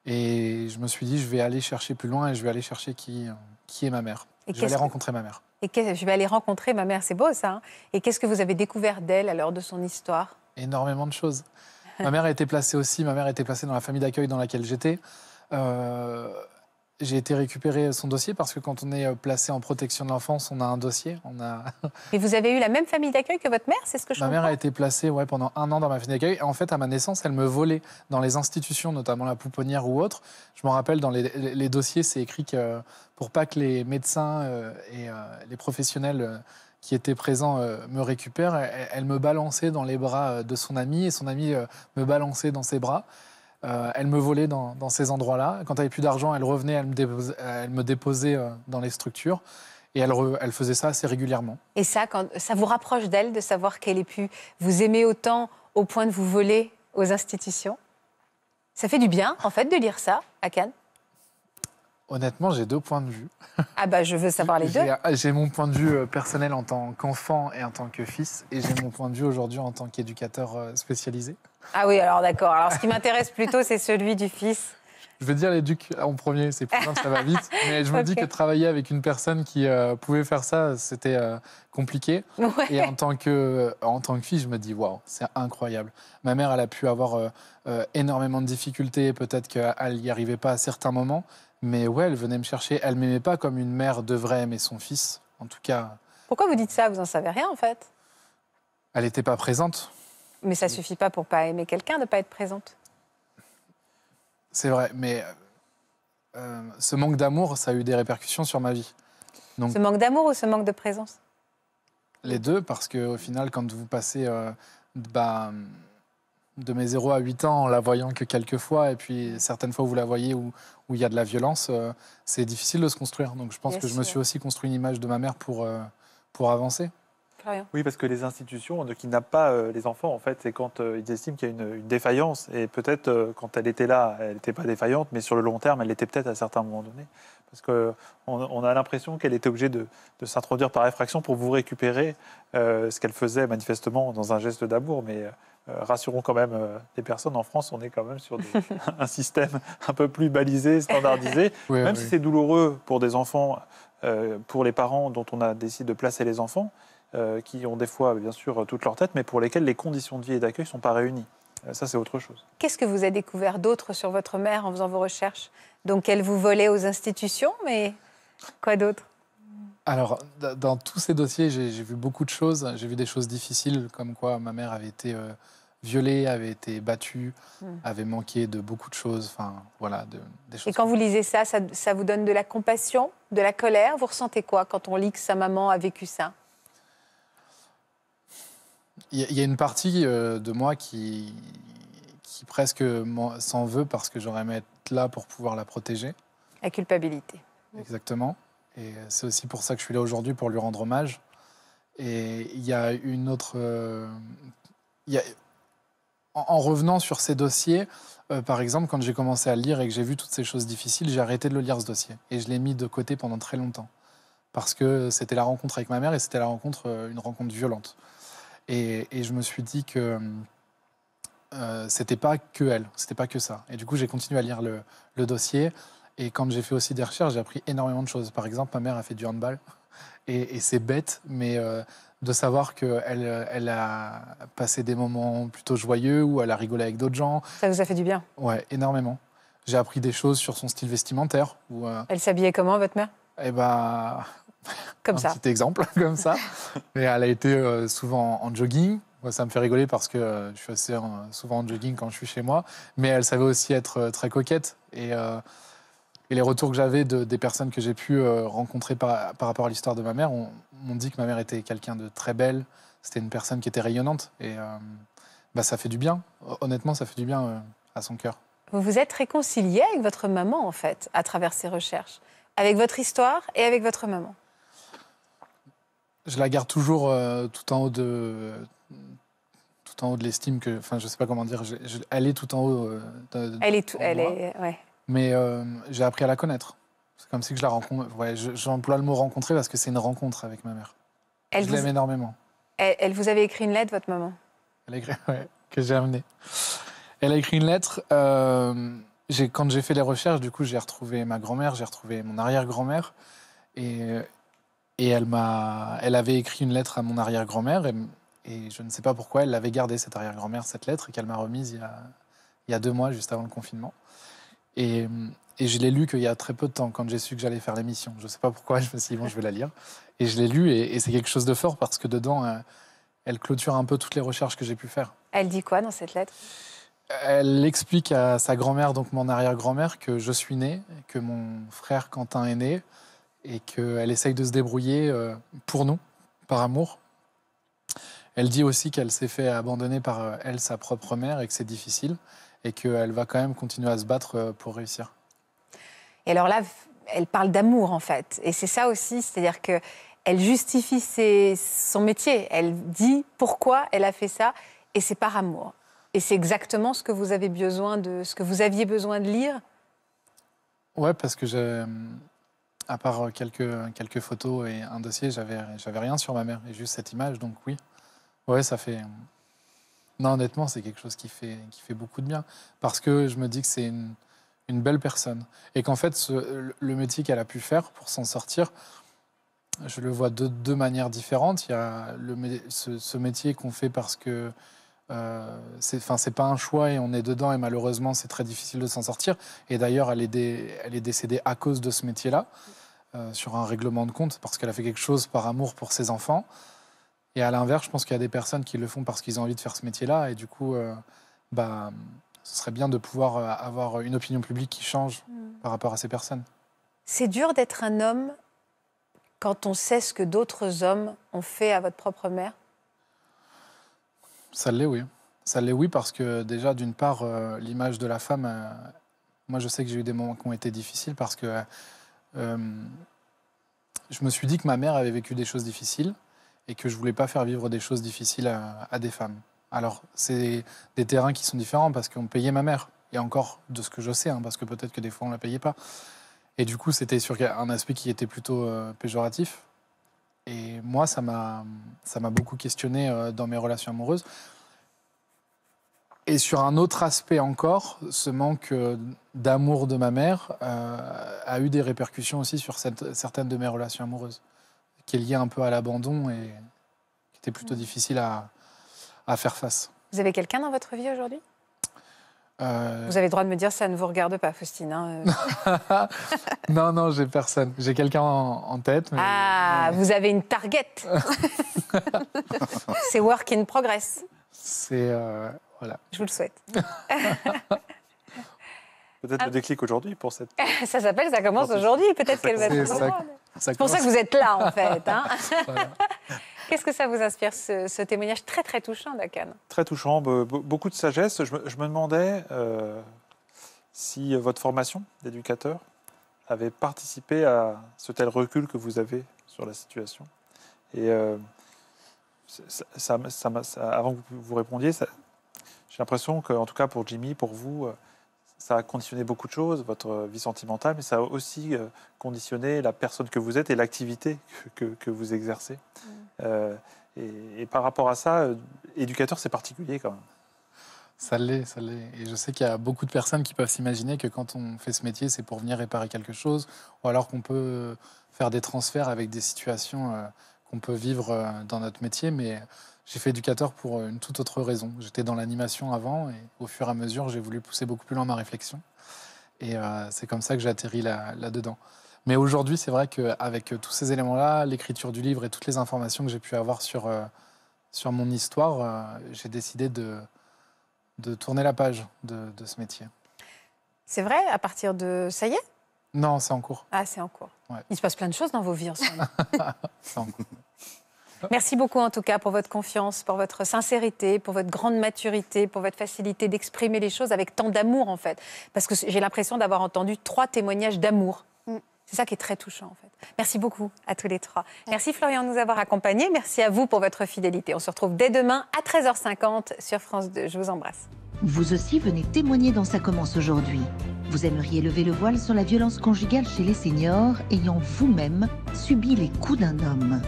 Et je me suis dit, je vais aller chercher plus loin et je vais aller chercher qui, qui est ma mère. Et je vais aller rencontrer ma mère. Et je vais aller rencontrer ma mère, c'est beau ça. Hein. et qu'est-ce que vous avez découvert d'elle à l'heure de son histoire Énormément de choses. ma mère a été placée aussi, ma mère a été placée dans la famille d'accueil dans laquelle j'étais. Euh, j'ai été récupérer son dossier parce que quand on est euh, placé en protection de l'enfance, on a un dossier. On a... *laughs* Et vous avez eu la même famille d'accueil que votre mère, c'est ce que je ma comprends Ma mère a été placée ouais, pendant un an dans ma famille d'accueil. En fait, à ma naissance, elle me volait dans les institutions, notamment la pouponnière ou autre. Je me rappelle, dans les, dossiers, c'est écrit que pour pas que les médecins euh, et euh, les professionnels qui étaient présents me récupèrent, Elle, me balançait dans les bras de son ami et son ami me balançait dans ses bras. Euh, elle me volait dans, ces endroits-là. Quand elle avait plus d'argent, elle revenait, elle me, déposait, euh, dans les structures. Et elle, faisait ça assez régulièrement. Et ça, ça vous rapproche d'elle de savoir qu'elle ait pu vous aimer autant au point de vous voler aux institutions Ça fait du bien, en fait, de lire ça à Cannes Honnêtement, j'ai deux points de vue. Ah bah je veux savoir les deux. Ah, j'ai mon point de vue euh, personnel en tant qu'enfant et en tant que fils, et j'ai mon point de vue aujourd'hui en tant qu'éducateur spécialisé. Ah oui, alors d'accord. Alors ce qui m'intéresse plutôt, c'est celui du fils. Je veux dire les ducs en premier, c'est plus que ça va vite. Mais je me *laughs* dis que travailler avec une personne qui euh, pouvait faire ça, c'était euh, compliqué. Et en tant, que, en tant que fille, je me dis, waouh, c'est incroyable. Ma mère, elle a pu avoir euh, énormément de difficultés, peut-être qu'elle n'y arrivait pas à certains moments. Mais ouais, elle venait me chercher. Elle m'aimait pas comme une mère devrait aimer son fils, en tout cas. Pourquoi vous dites ça Vous en savez rien, en fait. Elle n'était pas présente. Mais ça mm. suffit pas pour pas aimer quelqu'un de pas être présente. C'est vrai, mais euh, ce manque d'amour, ça a eu des répercussions sur ma vie. Donc, ce manque d'amour ou ce manque de présence Les deux, parce qu'au final, quand vous passez euh, bah, de mes 0 à 8 ans en la voyant que quelques fois, et puis certaines fois vous la voyez où il y a de la violence, euh, c'est difficile de se construire. Donc je pense que je me suis aussi construit une image de ma mère pour, pour avancer. Oui, parce que les institutions ne kidnappent pas euh, les enfants, en fait. C'est quand euh, ils estiment qu'il y a une, défaillance. Et peut-être, euh, quand elle était là, elle n'était pas défaillante, mais sur le long terme, elle l'était peut-être à certains moments donnés. Parce qu'on on a l'impression qu'elle était obligée de, s'introduire par effraction pour vous récupérer ce qu'elle faisait manifestement dans un geste d'amour. Mais rassurons quand même les personnes, en France, on est quand même sur *laughs* un système un peu plus balisé, standardisé. *laughs* même si c'est douloureux pour des enfants, pour les parents dont on a décidé de placer les enfants, euh, qui ont des fois, bien sûr, toute leur tête, mais pour lesquelles les conditions de vie et d'accueil ne sont pas réunies. Euh, ça, c'est autre chose. Qu'est-ce que vous avez découvert d'autre sur votre mère en faisant vos recherches Donc, elle vous volait aux institutions, mais quoi d'autre alors, dans tous ces dossiers, j'ai vu beaucoup de choses. J'ai vu des choses difficiles, comme quoi ma mère avait été euh, violée, avait été battue, hmm. avait manqué de beaucoup de choses. Enfin, voilà, des choses. Et quand vous lisez ça, ça vous donne de la compassion, de la colère Vous ressentez quoi quand on lit que sa maman a vécu ça il y, a une partie euh, de moi qui, presque s'en veut parce que j'aurais aimé être là pour pouvoir la protéger. La culpabilité. Mm. Exactement. Et c'est aussi pour ça que je suis là aujourd'hui, pour lui rendre hommage. Et il y a une autre. Euh, en revenant sur ces dossiers, euh, par exemple, quand j'ai commencé à lire et que j'ai vu toutes ces choses difficiles, j'ai arrêté de le lire ce dossier. Et je l'ai mis de côté pendant très longtemps. Parce que c'était la rencontre avec ma mère et c'était la rencontre, une rencontre violente. Et, je me suis dit que euh, c'était pas que elle, c'était pas que ça. Et du coup, j'ai continué à lire le, dossier. Et quand j'ai fait aussi des recherches, j'ai appris énormément de choses. Par exemple, ma mère a fait du handball. Et, c'est bête, mais euh, de savoir qu'elle elle a passé des moments plutôt joyeux où elle a rigolé avec d'autres gens. Ça vous a fait du bien Ouais, énormément. J'ai appris des choses sur son style vestimentaire. Euh, elle s'habillait comment, votre mère Eh ben, *laughs* comme un petit exemple *laughs* comme ça. Mais elle a été euh, souvent en jogging. Moi, ça me fait rigoler parce que euh, je suis assez euh, souvent en jogging quand je suis chez moi. Mais elle savait aussi être très coquette. Et, les retours que j'avais de, des personnes que j'ai pu rencontrer par, rapport à l'histoire de ma mère m'ont dit que ma mère était quelqu'un de très belle. C'était une personne qui était rayonnante. Et bah, ça fait du bien. Honnêtement, ça fait du bien à son cœur. Vous vous êtes réconcilié avec votre maman, en fait, à travers ces recherches. Avec votre histoire et avec votre maman. Je la garde toujours euh, tout en haut de tout en haut de l'estime que, enfin, je sais pas comment dire, elle est tout en haut. Euh, elle est, tout, elle est, ouais. Mais euh, j'ai appris à la connaître. C'est comme si que je la rencontre. Ouais, j'emploie le mot rencontrer parce que c'est une rencontre avec ma mère. Elle je vous... l'aime énormément. Elle, vous avait écrit une lettre, votre maman. Elle a écrit, *laughs* ouais, que j'ai amené. Elle a écrit une lettre. quand j'ai fait les recherches, du coup, j'ai retrouvé ma grand-mère, j'ai retrouvé mon arrière-grand-mère, et et elle, m'a, elle avait écrit une lettre à mon arrière-grand-mère, et, je ne sais pas pourquoi, elle l'avait gardée, cette arrière-grand-mère, cette lettre, qu'elle m'a remise il y, a, deux mois, juste avant le confinement. Et, je l'ai lue qu'il y a très peu de temps, quand j'ai su que j'allais faire l'émission. Je ne sais pas pourquoi, je me suis dit, bon, je vais la lire. Et je l'ai lue, et, c'est quelque chose de fort, parce que dedans, euh, elle clôture un peu toutes les recherches que j'ai pu faire. Elle dit quoi dans cette lettre elle explique à sa grand-mère, donc mon arrière-grand-mère, que je suis né, que mon frère Quentin est né, et qu'elle essaye de se débrouiller euh, pour nous, par amour. Elle dit aussi qu'elle s'est fait abandonner par euh, elle, sa propre mère, et que c'est difficile, et qu'elle va quand même continuer à se battre euh, pour réussir. Et alors là, elle parle d'amour, en fait. Et c'est ça aussi, c'est-à-dire que elle justifie son métier. Elle dit pourquoi elle a fait ça, et c'est par amour. Et c'est exactement ce que vous avez besoin de, ce que vous aviez besoin de lire. Ouais, parce que j'ai... Hum, à part euh, quelques, quelques photos et un dossier, j'avais, j'avais rien sur ma mère et juste cette image, donc oui. Ouais, ça fait. Non, honnêtement, c'est quelque chose qui fait, qui fait beaucoup de bien parce que je me dis que c'est une, une belle personne et qu'en fait, le métier qu'elle a pu faire pour s'en sortir, je le vois de deux manières différentes. Il y a le, ce, ce métier qu'on fait parce que euh, c'est pas un choix et on est dedans et malheureusement c'est très difficile de s'en sortir. Et d'ailleurs elle, elle, est décédée à cause de ce métier-là, euh, sur un règlement de compte, parce qu'elle a fait quelque chose par amour pour ses enfants. Et à l'inverse, je pense qu'il y a des personnes qui le font parce qu'ils ont envie de faire ce métier-là et du coup, euh, bah, ce serait bien de pouvoir euh, avoir une opinion publique qui change mm. par rapport à ces personnes. C'est dur d'être un homme quand on sait ce que d'autres hommes ont fait à votre propre mère ça l'est, oui. Ça l'est, oui, parce que déjà, d'une part, euh, l'image de la femme, euh, moi je sais que j'ai eu des moments qui ont été difficiles parce que euh, je me suis dit que ma mère avait vécu des choses difficiles et que je voulais pas faire vivre des choses difficiles à, des femmes. Alors, c'est des terrains qui sont différents parce qu'on payait ma mère, et encore de ce que je sais, hein, parce que peut-être que des fois on la payait pas. Et du coup, c'était sur un aspect qui était plutôt péjoratif, et moi, ça m'a beaucoup questionné euh, dans mes relations amoureuses. Et sur un autre aspect encore, ce manque euh, d'amour de ma mère euh, a eu des répercussions aussi sur cette, certaines de mes relations amoureuses, qui est liée un peu à l'abandon et qui était plutôt mmh. difficile à, à faire face. Vous avez quelqu'un dans votre vie aujourd'hui euh, vous avez le droit de me dire ça ne vous regarde pas, Faustine. Hein euh. *laughs* non, non, j'ai personne. J'ai quelqu'un en, tête. Ah, vous avez une target. *laughs* c'est work in progress. C'est euh, voilà. Je vous le souhaite. *laughs* Peut-être le ah. déclic aujourd'hui pour cette. ça s'appelle, ça commence aujourd'hui. Peut-être qu'elle va être. C'est pour ça que vous êtes là, en fait. Hein Qu'est-ce que ça vous inspire, ce, témoignage très très touchant d'Akane Très touchant, beaucoup de sagesse. Je me, demandais euh, si votre formation d'éducateur avait participé à ce tel recul que vous avez sur la situation. Et euh, ça, ça, avant que vous répondiez, j'ai l'impression que, en tout cas pour Jimmy, pour vous, euh, ça a conditionné beaucoup de choses, votre euh, vie sentimentale, mais ça a aussi euh, conditionné la personne que vous êtes et l'activité que, vous exercez. Euh, et, par rapport à ça, éducateur, c'est particulier quand même. Ça l'est, ça l'est. Et je sais qu'il y a beaucoup de personnes qui peuvent s'imaginer que quand on fait ce métier, c'est pour venir réparer quelque chose, ou alors qu'on peut faire des transferts avec des situations qu'on peut vivre dans notre métier, mais j'ai fait éducateur pour euh, une toute autre raison. J'étais dans l'animation avant et au fur et à mesure, j'ai voulu pousser beaucoup plus loin ma réflexion. Et euh, c'est comme ça que j'ai atterri là-dedans. Mais aujourd'hui, c'est vrai qu'avec euh, tous ces éléments-là, l'écriture du livre et toutes les informations que j'ai pu avoir sur, sur mon histoire, j'ai décidé de, de tourner la page de, ce métier. C'est vrai, à partir de... Ça y est Non, c'est en cours. Ah, c'est en cours. Il se passe plein de choses dans vos vies en ce moment. *laughs* c'est en cours. Merci beaucoup en tout cas pour votre confiance, pour votre sincérité, pour votre grande maturité, pour votre facilité d'exprimer les choses avec tant d'amour en fait. Parce que j'ai l'impression d'avoir entendu trois témoignages d'amour. Mm. C'est ça qui est très touchant en fait. Merci beaucoup à tous les trois. Merci, Merci Florian de nous avoir accompagnés. Merci à vous pour votre fidélité. On se retrouve dès demain à 13h50 sur France 2. Je vous embrasse. Vous aussi venez témoigner dans Ça commence aujourd'hui. Vous aimeriez lever le voile sur la violence conjugale chez les seniors ayant vous-même subi les coups d'un homme.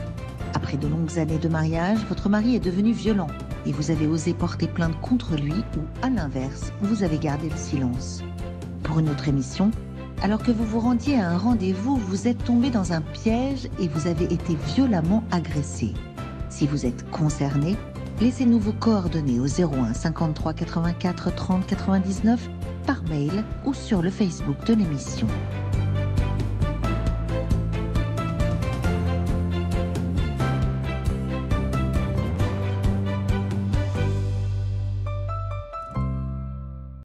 Après de longues années de mariage, votre mari est devenu violent et vous avez osé porter plainte contre lui ou, à l'inverse, vous avez gardé le silence. Pour une autre émission, alors que vous vous rendiez à un rendez-vous, vous êtes tombé dans un piège et vous avez été violemment agressé. Si vous êtes concerné, laissez-nous vos coordonnées au 01 53 84 30 99 par mail ou sur le Facebook de l'émission.